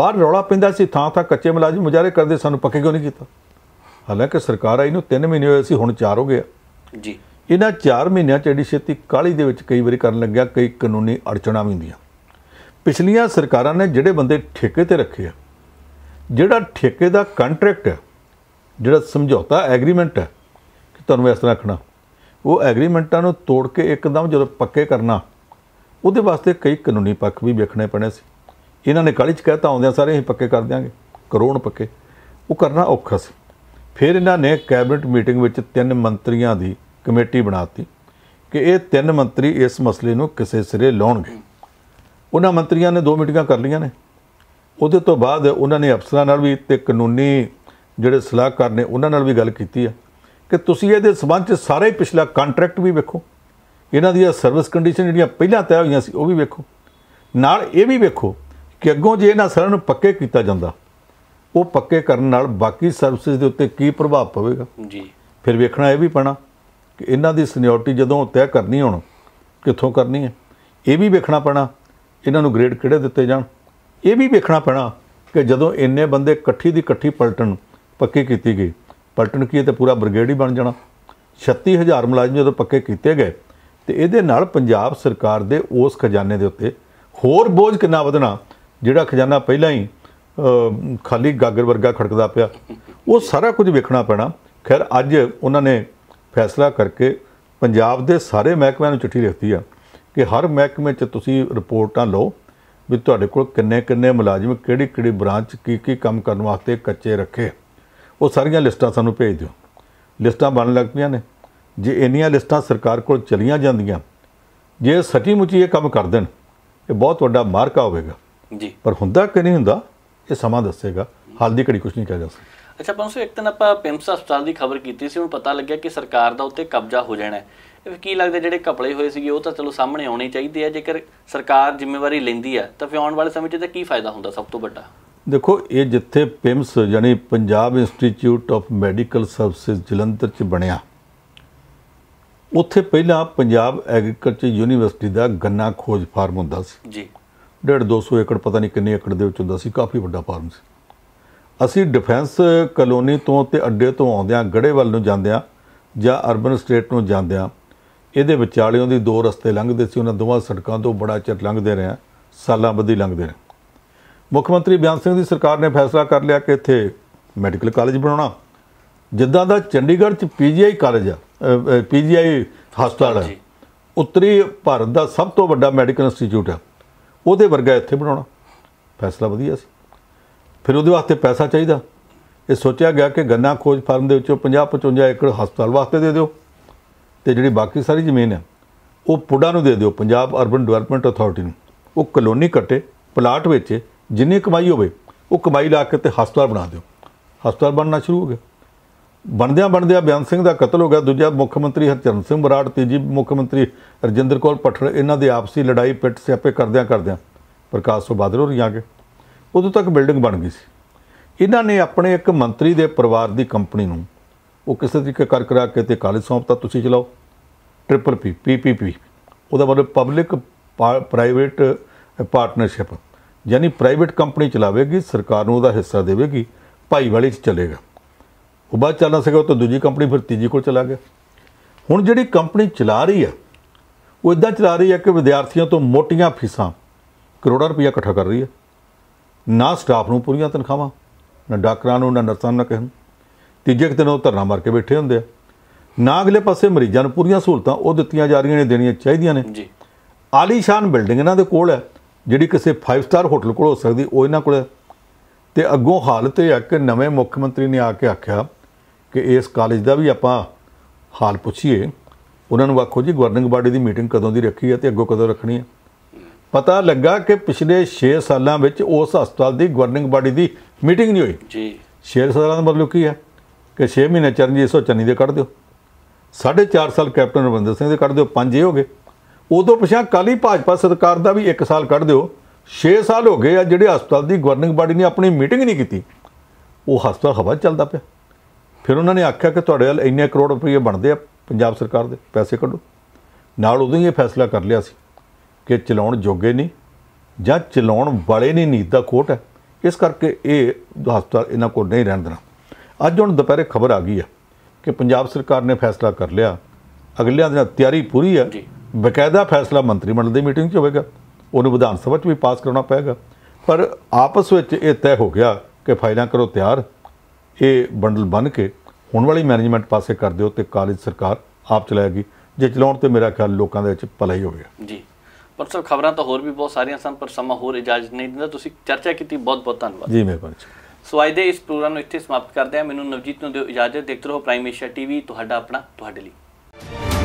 ਬਾਹਰ ਰੌਲਾ ਪੈਂਦਾ ਸੀ ਥਾਂ ਥਾਂ ਕੱਚੇ ਮਲਾਜ਼ਮ ਮੁਜਾਰੇ ਕਰਦੇ ਸਾਨੂੰ ਪੱਕੇ ਕਿਉਂ ਨਹੀਂ ਕੀਤਾ ਹਾਲਾਂਕਿ ਸਰਕਾਰ ਆਈ ਨੂੰ 3 ਮਹੀਨੇ ਹੋਏ ਸੀ ਹੁਣ 4 ਹੋ ਗਿਆ ਜੀ ਇਹਨਾਂ 4 ਮਹੀਨਿਆਂ 'ਚ ਐਡੀ ਛੇਤੀ ਕਾਲੀ ਦੇ ਵਿੱਚ ਕਈ ਵਾਰੀ ਕਰਨ ਲੱਗਿਆ ਕਈ ਕਾਨੂੰਨੀ ਅੜਚਣਾਂ ਵੀ ਹੁੰਦੀਆਂ ਪਿਛਲੀਆਂ ਸਰਕਾਰਾਂ ਨੇ ਜਿਹੜੇ ਬੰਦੇ ਠੇਕੇ ਤੇ ਰੱਖੇ ਆ ਜਿਹੜਾ ਠੇਕੇ ਦਾ ਕੰਟਰੈਕਟ ਹੈ ਜਿਹੜਾ ਸਮਝੌਤਾ ਐਗਰੀਮੈਂਟ ਹੈ ਕਿ ਤੁਹਾਨੂੰ ਇਸ ਤਰ੍ਹਾਂ ਰੱਖਣਾ ਉਹ ਐਗਰੀਮੈਂਟਾਂ ਨੂੰ ਤੋੜ ਕੇ ਇੱਕਦਮ ਜਦੋਂ ਪੱਕੇ ਕਰਨਾ ਉਹਦੇ ਵਾਸਤੇ ਕਈ ਕਾਨੂੰਨੀ ਪੱਖ ਵੀ ਵੇਖਣੇ ਪੈਣੇ ਸੀ ਇਹਨਾਂ ਨੇ ਕਾਲੀ ਚ ਕਹਿਤਾ ਆਉਂਦਿਆਂ ਸਾਰੇ ਅਸੀਂ ਪੱਕੇ ਕਰ ਦਿਆਂਗੇ ਕਰੋੜ ਪੱਕੇ ਉਹ ਕਰਨਾ ਔਖਾ ਸੀ ਫਿਰ ਇਹਨਾਂ ਨੇ ਕੈਬਨਿਟ ਮੀਟਿੰਗ ਵਿੱਚ ਤਿੰਨ ਮੰਤਰੀਆਂ ਦੀ ਕਮੇਟੀ ਬਣਾਤੀ ਕਿ ਇਹ ਤਿੰਨ ਮੰਤਰੀ ਇਸ ਮਸਲੇ ਨੂੰ ਕਿਸੇ ਸਿਰੇ ਲਾਉਣਗੇ ਉਹਨਾਂ ਮੰਤਰੀਆਂ ਨੇ ਦੋ ਮੀਟਿੰਗਾਂ ਕਰ ਲਈਆਂ ਨੇ ਉਹਦੇ ਤੋਂ ਬਾਅਦ ਉਹਨਾਂ ਨੇ ਅਫਸਰਾਂ ਨਾਲ ਵੀ ਤੇ ਕਾਨੂੰਨੀ ਜਿਹੜੇ ਸਲਾਹਕਾਰ ਨੇ ਉਹਨਾਂ ਨਾਲ ਵੀ ਗੱਲ ਕੀਤੀ ਆ ਕਿ ਤੁਸੀਂ ਇਹਦੇ ਸਬੰਧ 'ਚ ਸਾਰੇ ਪਿਛਲਾ ਕੰਟਰੈਕਟ ਵੀ ਵੇਖੋ ਇਹਨਾਂ ਦੀਆਂ ਸਰਵਿਸ ਕੰਡੀਸ਼ਨ ਜਿਹੜੀਆਂ ਪਹਿਲਾਂ ਤੈਅ ਹੋਈਆਂ ਸੀ ਉਹ ਵੀ ਵੇਖੋ ਨਾਲ ਇਹ ਵੀ ਵੇਖੋ ਕਿ ਅੱਗੋਂ ਜੇ ਇਹਨਾਂ ਸਾਰਿਆਂ ਨੂੰ ਪੱਕੇ ਕੀਤਾ ਜਾਂਦਾ ਉਹ ਪੱਕੇ ਕਰਨ ਨਾਲ ਬਾਕੀ ਸਰਵਿਸਿਜ਼ ਦੇ ਉੱਤੇ ਕੀ ਪ੍ਰਭਾਵ ਪਵੇਗਾ ਜੀ ਫਿਰ ਵੇਖਣਾ ਇਹ ਵੀ ਪੈਣਾ ਕਿ ਇਹਨਾਂ ਦੀ ਸੀਨੀਅਰਟੀ ਜਦੋਂ ਤੈਅ ਕਰਨੀ ਹੁਣ ਕਿੱਥੋਂ ਕਰਨੀ ਹੈ ਇਹ ਵੀ ਵੇਖਣਾ ਪੈਣਾ ਇਹਨਾਂ ਨੂੰ ਗ੍ਰੇਡ ਕਿਹੜੇ ਦਿੱਤੇ ਜਾਣ ਇਹ ਵੀ ਵੇਖਣਾ ਪੈਣਾ ਕਿ ਜਦੋਂ ਇੰਨੇ ਬੰਦੇ ਇਕੱਠੀ ਦੀ ਇਕੱਠੀ ਪਲਟਣ ਪੱਕੀ ਕੀਤੀ ਗਈ ਪਲਟਣ ਕੀ ਤੇ ਪੂਰਾ ਬ੍ਰਿਗੇਡ ਹੀ ਬਣ ਜਾਣਾ 36000 ਮੁਲਾਜ਼ਮ ਜਦੋਂ ਪੱਕੇ ਕੀਤੇ ਗਏ ਤੇ ਇਹਦੇ ਨਾਲ ਪੰਜਾਬ ਸਰਕਾਰ ਦੇ ਉਸ ਖਜ਼ਾਨੇ ਦੇ ਉੱਤੇ ਹੋਰ ਬੋਝ ਕਿੰਨਾ ਵਧਣਾ ਜਿਹੜਾ ਖਜ਼ਾਨਾ ਪਹਿਲਾਂ ਹੀ ਖਾਲੀ ਗਾਗਰ ਵਰਗਾ ਖੜਕਦਾ ਪਿਆ ਉਹ ਸਾਰਾ ਕੁਝ ਵੇਖਣਾ ਪੈਣਾ ਖੈਰ ਅੱਜ ਉਹਨਾਂ ਨੇ ਫੈਸਲਾ ਕਰਕੇ ਪੰਜਾਬ ਦੇ ਸਾਰੇ ਮਹਿਕਮਿਆਂ ਨੂੰ ਚਿੱਠੀ ਲਿਖਤੀ ਆ ਕਿ ਹਰ ਮਹਿਕਮੇ 'ਚ ਤੁਸੀਂ ਰਿਪੋਰਟਾਂ ਲਓ ਵੀ ਤੁਹਾਡੇ ਕੋਲ ਕਿੰਨੇ ਕਿੰਨੇ ਮੁਲਾਜ਼ਮ ਕਿਹੜੀ ਕਿਹੜੀ ਬ੍ਰਾਂਚ ਕੀ ਕੀ ਕੰਮ ਕਰਨ ਵਾਸਤੇ ਕੱਚੇ ਰੱਖੇ ਉਹ ਸਾਰੀਆਂ ਲਿਸਟਾਂ ਸਾਨੂੰ ਭੇਜ ਦਿਓ ਲਿਸਟਾਂ ਬਣਨ ਲੱਗ ਪਈਆਂ ਨੇ ਜੇ ਇੰਨੀਆਂ ਲਿਸਟਾਂ ਸਰਕਾਰ ਕੋਲ ਚਲੀਆਂ ਜਾਂਦੀਆਂ ਜੇ ਸੱਚੀ ਮੁੱਚੀ ਇਹ ਕੰਮ ਕਰ ਦੇਣ ਇਹ ਬਹੁਤ ਵੱਡਾ ਮਾਰਕਾ ਹੋਵੇਗਾ ਜੀ ਪਰ ਹੁੰਦਾ ਕਿ ਨਹੀਂ ਹੁੰਦਾ ਇਹ ਸਮਾਂ ਦੱਸੇਗਾ ਹਾਲ ਦੀ ਘੜੀ ਕੁਝ ਨਹੀਂ ਕਹਿ ਜਾ ਸਕਦਾ
ਅੱਛਾ ਪੰਸੋ ਇੱਕ ਦਿਨ ਆਪਾਂ ਪਿੰਮਸ ਹਸਪਤਾਲ ਦੀ ਖਬਰ ਕੀਤੀ ਸੀ ਉਹ ਪਤਾ ਲੱਗਿਆ ਕਿ ਸਰਕਾਰ ਦਾ ਉੱਤੇ ਕਬਜ਼ਾ ਹੋ ਜਾਣਾ ਹੈ ਇਹ ਕੀ ਲੱਗਦਾ ਜਿਹੜੇ ਕਪੜੇ ਹੋਏ ਸੀਗੇ ਉਹ ਤਾਂ ਚਲੋ ਸਾਹਮਣੇ ਆਉਣੇ ਚਾਹੀਦੇ ਆ ਜੇਕਰ ਸਰਕਾਰ ਜ਼ਿੰਮੇਵਾਰੀ ਲੈਂਦੀ ਆ ਤਾਂ ਫਿਰ ਆਉਣ ਵਾਲੇ ਸਮੇਂ 'ਚ ਤਾਂ ਕੀ ਫਾਇਦਾ ਹੁੰਦਾ ਸਭ ਤੋਂ ਵੱਡਾ
ਦੇਖੋ ਇਹ ਜਿੱਥੇ ਪਿਮਸ ਯਾਨੀ Punjab Institute of Medical Services Jalandhar 'ਚ ਬਣਿਆ ਉੱਥੇ ਪਹਿਲਾਂ ਪੰਜਾਬ ਐਗਰੀਕਲਚਰ ਯੂਨੀਵਰਸਿਟੀ ਦਾ ਗੰਨਾ ਖੋਜ ਫਾਰਮ ਹੁੰਦਾ ਸੀ ਜੀ 1.5 200 ਏਕੜ ਪਤਾ ਨਹੀਂ ਕਿੰਨੇ ਏਕੜ ਦੇ ਵਿੱਚ ਹੁੰਦਾ ਸੀ ਕਾਫੀ ਵੱਡਾ ਫਾਰਮ ਸੀ ਅਸੀਂ ਡਿਫੈਂਸ ਕਲੋਨੀ ਤੋਂ ਤੇ ਅੱਡੇ ਤੋਂ ਆਉਂਦਿਆਂ ਗੜੇਵਾਲ ਨੂੰ ਜਾਂਦਿਆਂ ਜਾਂ ਅਰਬਨ ਸਟੇਟ ਨੂੰ ਜਾਂਦਿਆਂ ਇਹਦੇ ਵਿਚਾਲਿਓਂ ਦੀ ਦੋ ਰਸਤੇ ਲੰਘਦੇ ਸੀ ਉਹਨਾਂ ਦੋਵਾਂ ਸੜਕਾਂ ਤੋਂ ਬੜਾ ਚਿਰ ਲੰਘਦੇ ਰਹੇ ਸਾਲਾਂ ਬੱਧੀ ਲੰਘਦੇ ਰਹੇ ਮੁੱਖ ਮੰਤਰੀ ਬਿਆਨ ਸਿੰਘ ਦੀ ਸਰਕਾਰ ਨੇ ਫੈਸਲਾ ਕਰ ਲਿਆ ਕਿ ਇੱਥੇ ਮੈਡੀਕਲ ਕਾਲਜ ਬਣਾਉਣਾ ਜਿੱਦਾਂ ਦਾ ਚੰਡੀਗੜ੍ਹ 'ਚ ਪੀਜੀਆਈ ਕਾਲਜ ਆ ਪੀਜੀਆਈ ਹਸਪਤਾਲ ਹੈ ਉੱਤਰੀ ਭਾਰਤ ਦਾ ਸਭ ਤੋਂ ਵੱਡਾ ਮੈਡੀਕਲ ਇੰਸਟੀਚਿਊਟ ਆ ਉਹਦੇ ਵਰਗਾ ਇੱਥੇ ਬਣਾਉਣਾ ਫੈਸਲਾ ਵਧੀਆ ਸੀ ਫਿਰ ਉਹਦੇ ਵਾਸਤੇ ਪੈਸਾ ਚਾਹੀਦਾ ਇਹ ਸੋਚਿਆ ਗਿਆ ਕਿ ਗੰਨਾ ਖੋਜ ਫਾਰਮ ਦੇ ਵਿੱਚੋਂ 50 55 ਏਕੜ ਹਸਪਤਾਲ ਵਾਸਤੇ ਦੇ ਦਿਓ ਤੇ ਜਿਹੜੀ ਬਾਕੀ ਸਾਰੀ ਜ਼ਮੀਨ ਹੈ ਉਹ ਪੁੱਡਾ ਨੂੰ ਦੇ ਦਿਓ ਪੰਜਾਬ ਅਰਬਨ ਡਿਵੈਲਪਮੈਂਟ ਅਥਾਰਟੀ ਨੂੰ ਉਹ ਕਲੋਨੀ ਕੱਟੇ ਪਲਾਟ ਵਿੱਚ ਜਿੰਨੀ ਕਮਾਈ ਹੋਵੇ ਉਹ ਕਮਾਈ ਲਾ ਕੇ ਤੇ ਹਸਪਤਾਲ ਬਣਾ ਦਿਓ ਹਸਪਤਾਲ ਬਣਨਾ ਸ਼ੁਰੂ ਹੋ ਗਿਆ ਬਣਦਿਆਂ ਬਣਦਿਆਂ ਬਿਆਨ ਸਿੰਘ ਦਾ ਕਤਲ ਹੋ ਗਿਆ ਦੂਜਾ ਮੁੱਖ ਮੰਤਰੀ ਹਰਚਰਨ ਸਿੰਘ ਬਰਾੜ ਤੀਜੀ ਮੁੱਖ ਮੰਤਰੀ ਰਜਿੰਦਰ ਕੌਰ ਪਠੜ ਇਹਨਾਂ ਦੇ ਆਪਸੀ ਲੜਾਈ ਪਿੱਟ ਸਿਆਪੇ ਕਰਦਿਆਂ ਕਰਦਿਆਂ ਪ੍ਰਕਾਸ਼ ਸੋ ਬਾਦਲ ਹੋਰੀ ਆ ਗਏ ਉਦੋਂ ਤੱਕ ਬਿਲਡਿੰਗ ਬਣ ਗਈ ਸੀ ਇਹਨਾਂ ਨੇ ਆਪਣੇ ਇੱਕ ਮੰਤਰੀ ਦੇ ਪਰਿਵਾਰ ਦੀ ਕੰਪਨੀ ਨੂੰ ਉਹ ਕਿਸੇ ਤਰੀਕੇ ਕਰ ਕਰਾ ਕੇ ਤੇ ਕਾਲਜ ਸੌਂਪਤਾ ਤੁਸੀਂ ਚਲਾਓ ਟ੍ਰਿਪਲ ਪੀ ਪੀਪੀਪੀ ਉਹਦਾ ਮਤਲਬ ਪਬਲਿਕ ਪ੍ਰਾਈਵੇਟ ਪਾਰਟਨਰਸ਼ਿਪ ਯਾਨੀ ਪ੍ਰਾਈਵੇਟ ਕੰਪਨੀ ਚਲਾਵੇਗੀ ਸਰਕਾਰ ਨੂੰ ਉਹਦਾ ਹਿੱਸਾ ਦੇਵੇਗੀ ਭਾਈਵਾਲੀ 'ਚ ਚਲੇਗਾ ਉਹ ਬਾਅਦ ਚੱਲਣਾ ਨਾ ਸਕਿਆ ਤਾਂ ਦੂਜੀ ਕੰਪਨੀ ਫਿਰ ਤੀਜੀ ਕੋਲ ਚਲਾ ਗਿਆ ਹੁਣ ਜਿਹੜੀ ਕੰਪਨੀ ਚਲਾ ਰਹੀ ਆ ਉਹ ਇਦਾਂ ਚਲਾ ਰਹੀ ਆ ਕਿ ਵਿਦਿਆਰਥੀਆਂ ਤੋਂ ਮੋਟੀਆਂ ਫੀਸਾਂ ਕਰੋੜਾਂ ਰੁਪਈਆ ਇਕੱਠਾ ਕਰ ਰਹੀ ਆ ਨਾ ਸਟਾਫ ਨੂੰ ਪੂਰੀਆਂ ਤਨਖਾਹਾਂ ਨਾ ਡਾਕਟਰਾਂ ਨੂੰ ਨਾ ਨਰਸਾਂ ਨੂੰ ਨਾ ਕਿਸੇ ਤੀਜੇ ਦਿਨ ਉਹ ਧਰਨਾ ਮਾਰ ਕੇ ਬੈਠੇ ਹੁੰਦੇ ਆ ਨਾ ਅਗਲੇ ਪਾਸੇ ਮਰੀਜ਼ਾਂ ਨੂੰ ਪੂਰੀਆਂ ਸਹੂਲਤਾਂ ਉਹ ਦਿੱਤੀਆਂ ਜਾ ਰਹੀਆਂ ਨੇ ਦੇਣੀਆਂ ਚਾਹੀਦੀਆਂ ਨੇ ਜੀ ਆਲੀਸ਼ਾਨ ਬਿਲਡਿੰਗ ਇਹਨਾਂ ਦੇ ਕੋਲ ਹੈ ਜਿਹੜੀ ਕਿਸੇ 5 ਸਟਾਰ ਹੋਟਲ ਕੋਲ ਹੋ ਸਕਦੀ ਉਹ ਇਹਨਾਂ ਕੋਲ ਤੇ ਅੱਗੋਂ ਹਾਲਤ ਇਹ ਆ ਕਿ ਨਵੇਂ ਮੁੱਖ ਮੰਤਰੀ ਨੇ ਆ ਕੇ ਆਖਿਆ ਕਿ ਇਸ ਕਾਲਜ ਦਾ ਵੀ ਆਪਾਂ ਹਾਲ ਪੁੱਛੀਏ ਉਹਨਾਂ ਨੂੰ ਆਖੋ ਜੀ ਗਵਰਨਿੰਗ ਬਾਡੀ ਦੀ ਮੀਟਿੰਗ ਕਦੋਂ ਦੀ ਰੱਖੀ ਹੈ ਤੇ ਅੱਗੋਂ ਕਦੋਂ ਰੱਖਣੀ ਹੈ ਪਤਾ ਲੱਗਾ ਕਿ ਪਿਛਲੇ 6 ਸਾਲਾਂ ਵਿੱਚ ਉਸ ਹਸਪਤਾਲ ਦੀ ਗਵਰਨਿੰਗ ਬਾਡੀ ਦੀ ਮੀਟਿੰਗ ਨਹੀਂ ਹੋਈ ਜੀ 6 ਸਾਲਾਂ ਦਾ ਮਤਲਬ ਕੀ ਹੈ ਕਿ 6 ਮਹੀਨੇ ਚਰਨਜੀਤ ਸੋ ਚੰਨੀ ਦੇ ਕੱਢ ਦਿਓ 4.5 ਸਾਲ ਕੈਪਟਨ ਰਵਿੰਦਰ ਸਿੰਘ ਦੇ ਕੱਢ ਦਿਓ 5 ਹੋ ਗਏ ਉਦੋਂ ਪਛਾਂ ਕਾਲੀ ਭਾਜਪਾ ਸਰਕਾਰ ਦਾ ਵੀ 1 ਸਾਲ ਕੱਢ ਦਿਓ 6 ਸਾਲ ਹੋ ਗਏ ਆ ਜਿਹੜੇ ਹਸਪਤਾਲ ਦੀ ਗਵਰਨਿੰਗ ਬਾਡੀ ਨੇ ਆਪਣੀ ਮੀਟਿੰਗ ਨਹੀਂ ਕੀਤੀ ਉਹ ਹਸਪਤਾਲ ਖਬਰ ਚੱਲਦਾ ਪਿਆ ਫਿਰ ਉਹਨਾਂ ਨੇ ਆਖਿਆ ਕਿ ਤੁਹਾਡੇ ਨਾਲ ਇੰਨੇ ਕਰੋੜ ਰੁਪਏ ਬਣਦੇ ਆ ਪੰਜਾਬ ਸਰਕਾਰ ਦੇ ਪੈਸੇ ਕੱਢੋ ਨਾਲ ਉਦੋਂ ਹੀ ਇਹ ਫੈਸਲਾ ਕਰ ਲਿਆ ਸੀ ਕਿ ਚਲਾਉਣ ਜੋਗੇ ਨਹੀਂ ਜਾਂ ਚਲਾਉਣ ਵਾਲੇ ਨਹੀਂ ਨੀਤ ਦਾ ਕੋਟ ਹੈ ਇਸ ਕਰਕੇ ਇਹ ਹਸਪਤਾਲ ਇਹਨਾਂ ਕੋਲ ਨਹੀਂ ਰਹਿਣ ਦੇਣਾ ਅੱਜ ਹੁਣ ਦੁਪਹਿਰੇ ਖਬਰ ਆ ਗਈ ਹੈ ਕਿ ਪੰਜਾਬ ਸਰਕਾਰ ਨੇ ਫੈਸਲਾ ਕਰ ਲਿਆ ਅਗਲਿਆਂ ਦਿਨ ਤਿਆਰੀ ਪੂਰੀ ਹੈ ਬਕਾਇਦਾ ਫੈਸਲਾ ਮੰਤਰੀ ਮੰਡਲ ਦੀ ਮੀਟਿੰਗ 'ਚ ਹੋਵੇਗਾ ਉਹਨੂੰ ਵਿਧਾਨ ਸਭਾ 'ਚ ਵੀ ਪਾਸ ਕਰਾਉਣਾ ਪਏਗਾ ਪਰ ਆਪਸ ਵਿੱਚ ਇਹ ਤੈਅ ਹੋ ਗਿਆ ਕਿ ਫਾਈਲਾਂ ਕਰੋ ਤਿਆਰ ਇਹ ਬੰਡਲ ਬਣ ਕੇ ਹੁਣ ਵਾਲੀ ਮੈਨੇਜਮੈਂਟ ਪਾਸੇ ਕਰ ਦਿਓ ਤੇ ਕਾਲਜ ਸਰਕਾਰ ਆਪ ਚਲਾਏਗੀ ਜੇ ਚਲਾਉਣ ਤੇ ਮੇਰਾ ਖਿਆਲ ਲੋਕਾਂ ਦੇ ਵਿੱਚ ਭਲਾ ਹੀ ਹੋਵੇਗਾ ਜੀ
ਪਰ ਸਭ ਖਬਰਾਂ ਤਾਂ ਹੋਰ ਵੀ ਬਹੁਤ ਸਾਰੀਆਂ ਸਨ ਪਰ ਸਮਾਂ ਹੋਰ ਇਜਾਜ਼ਤ ਨਹੀਂ ਦਿੰਦਾ ਤੁਸੀਂ ਚਰਚਾ ਕੀਤੀ ਬਹੁਤ ਬਹੁਤ ਧੰਨਵਾਦ ਜੀ ਮਿਹਰਬਾਨੀ ਸੋ ਅੱਜ ਦੇ ਇਸ ਪ੍ਰੋਗਰਾਮ ਨੂੰ ਇੱਥੇ ਸਮਾਪਤ ਕਰਦੇ ਹਾਂ ਮੈਨੂੰ ਨਵਜੀਤ ਨੂੰ ਦਿਓ ਇਜਾਜ਼ਤ ਦੇਖਦੇ ਰਹੋ ਪ੍ਰਾਈਮ ਏਸ਼ੀਆ ਟੀਵੀ ਤੁਹਾਡਾ ਆਪਣਾ ਤੁਹਾਡੇ ਲਈ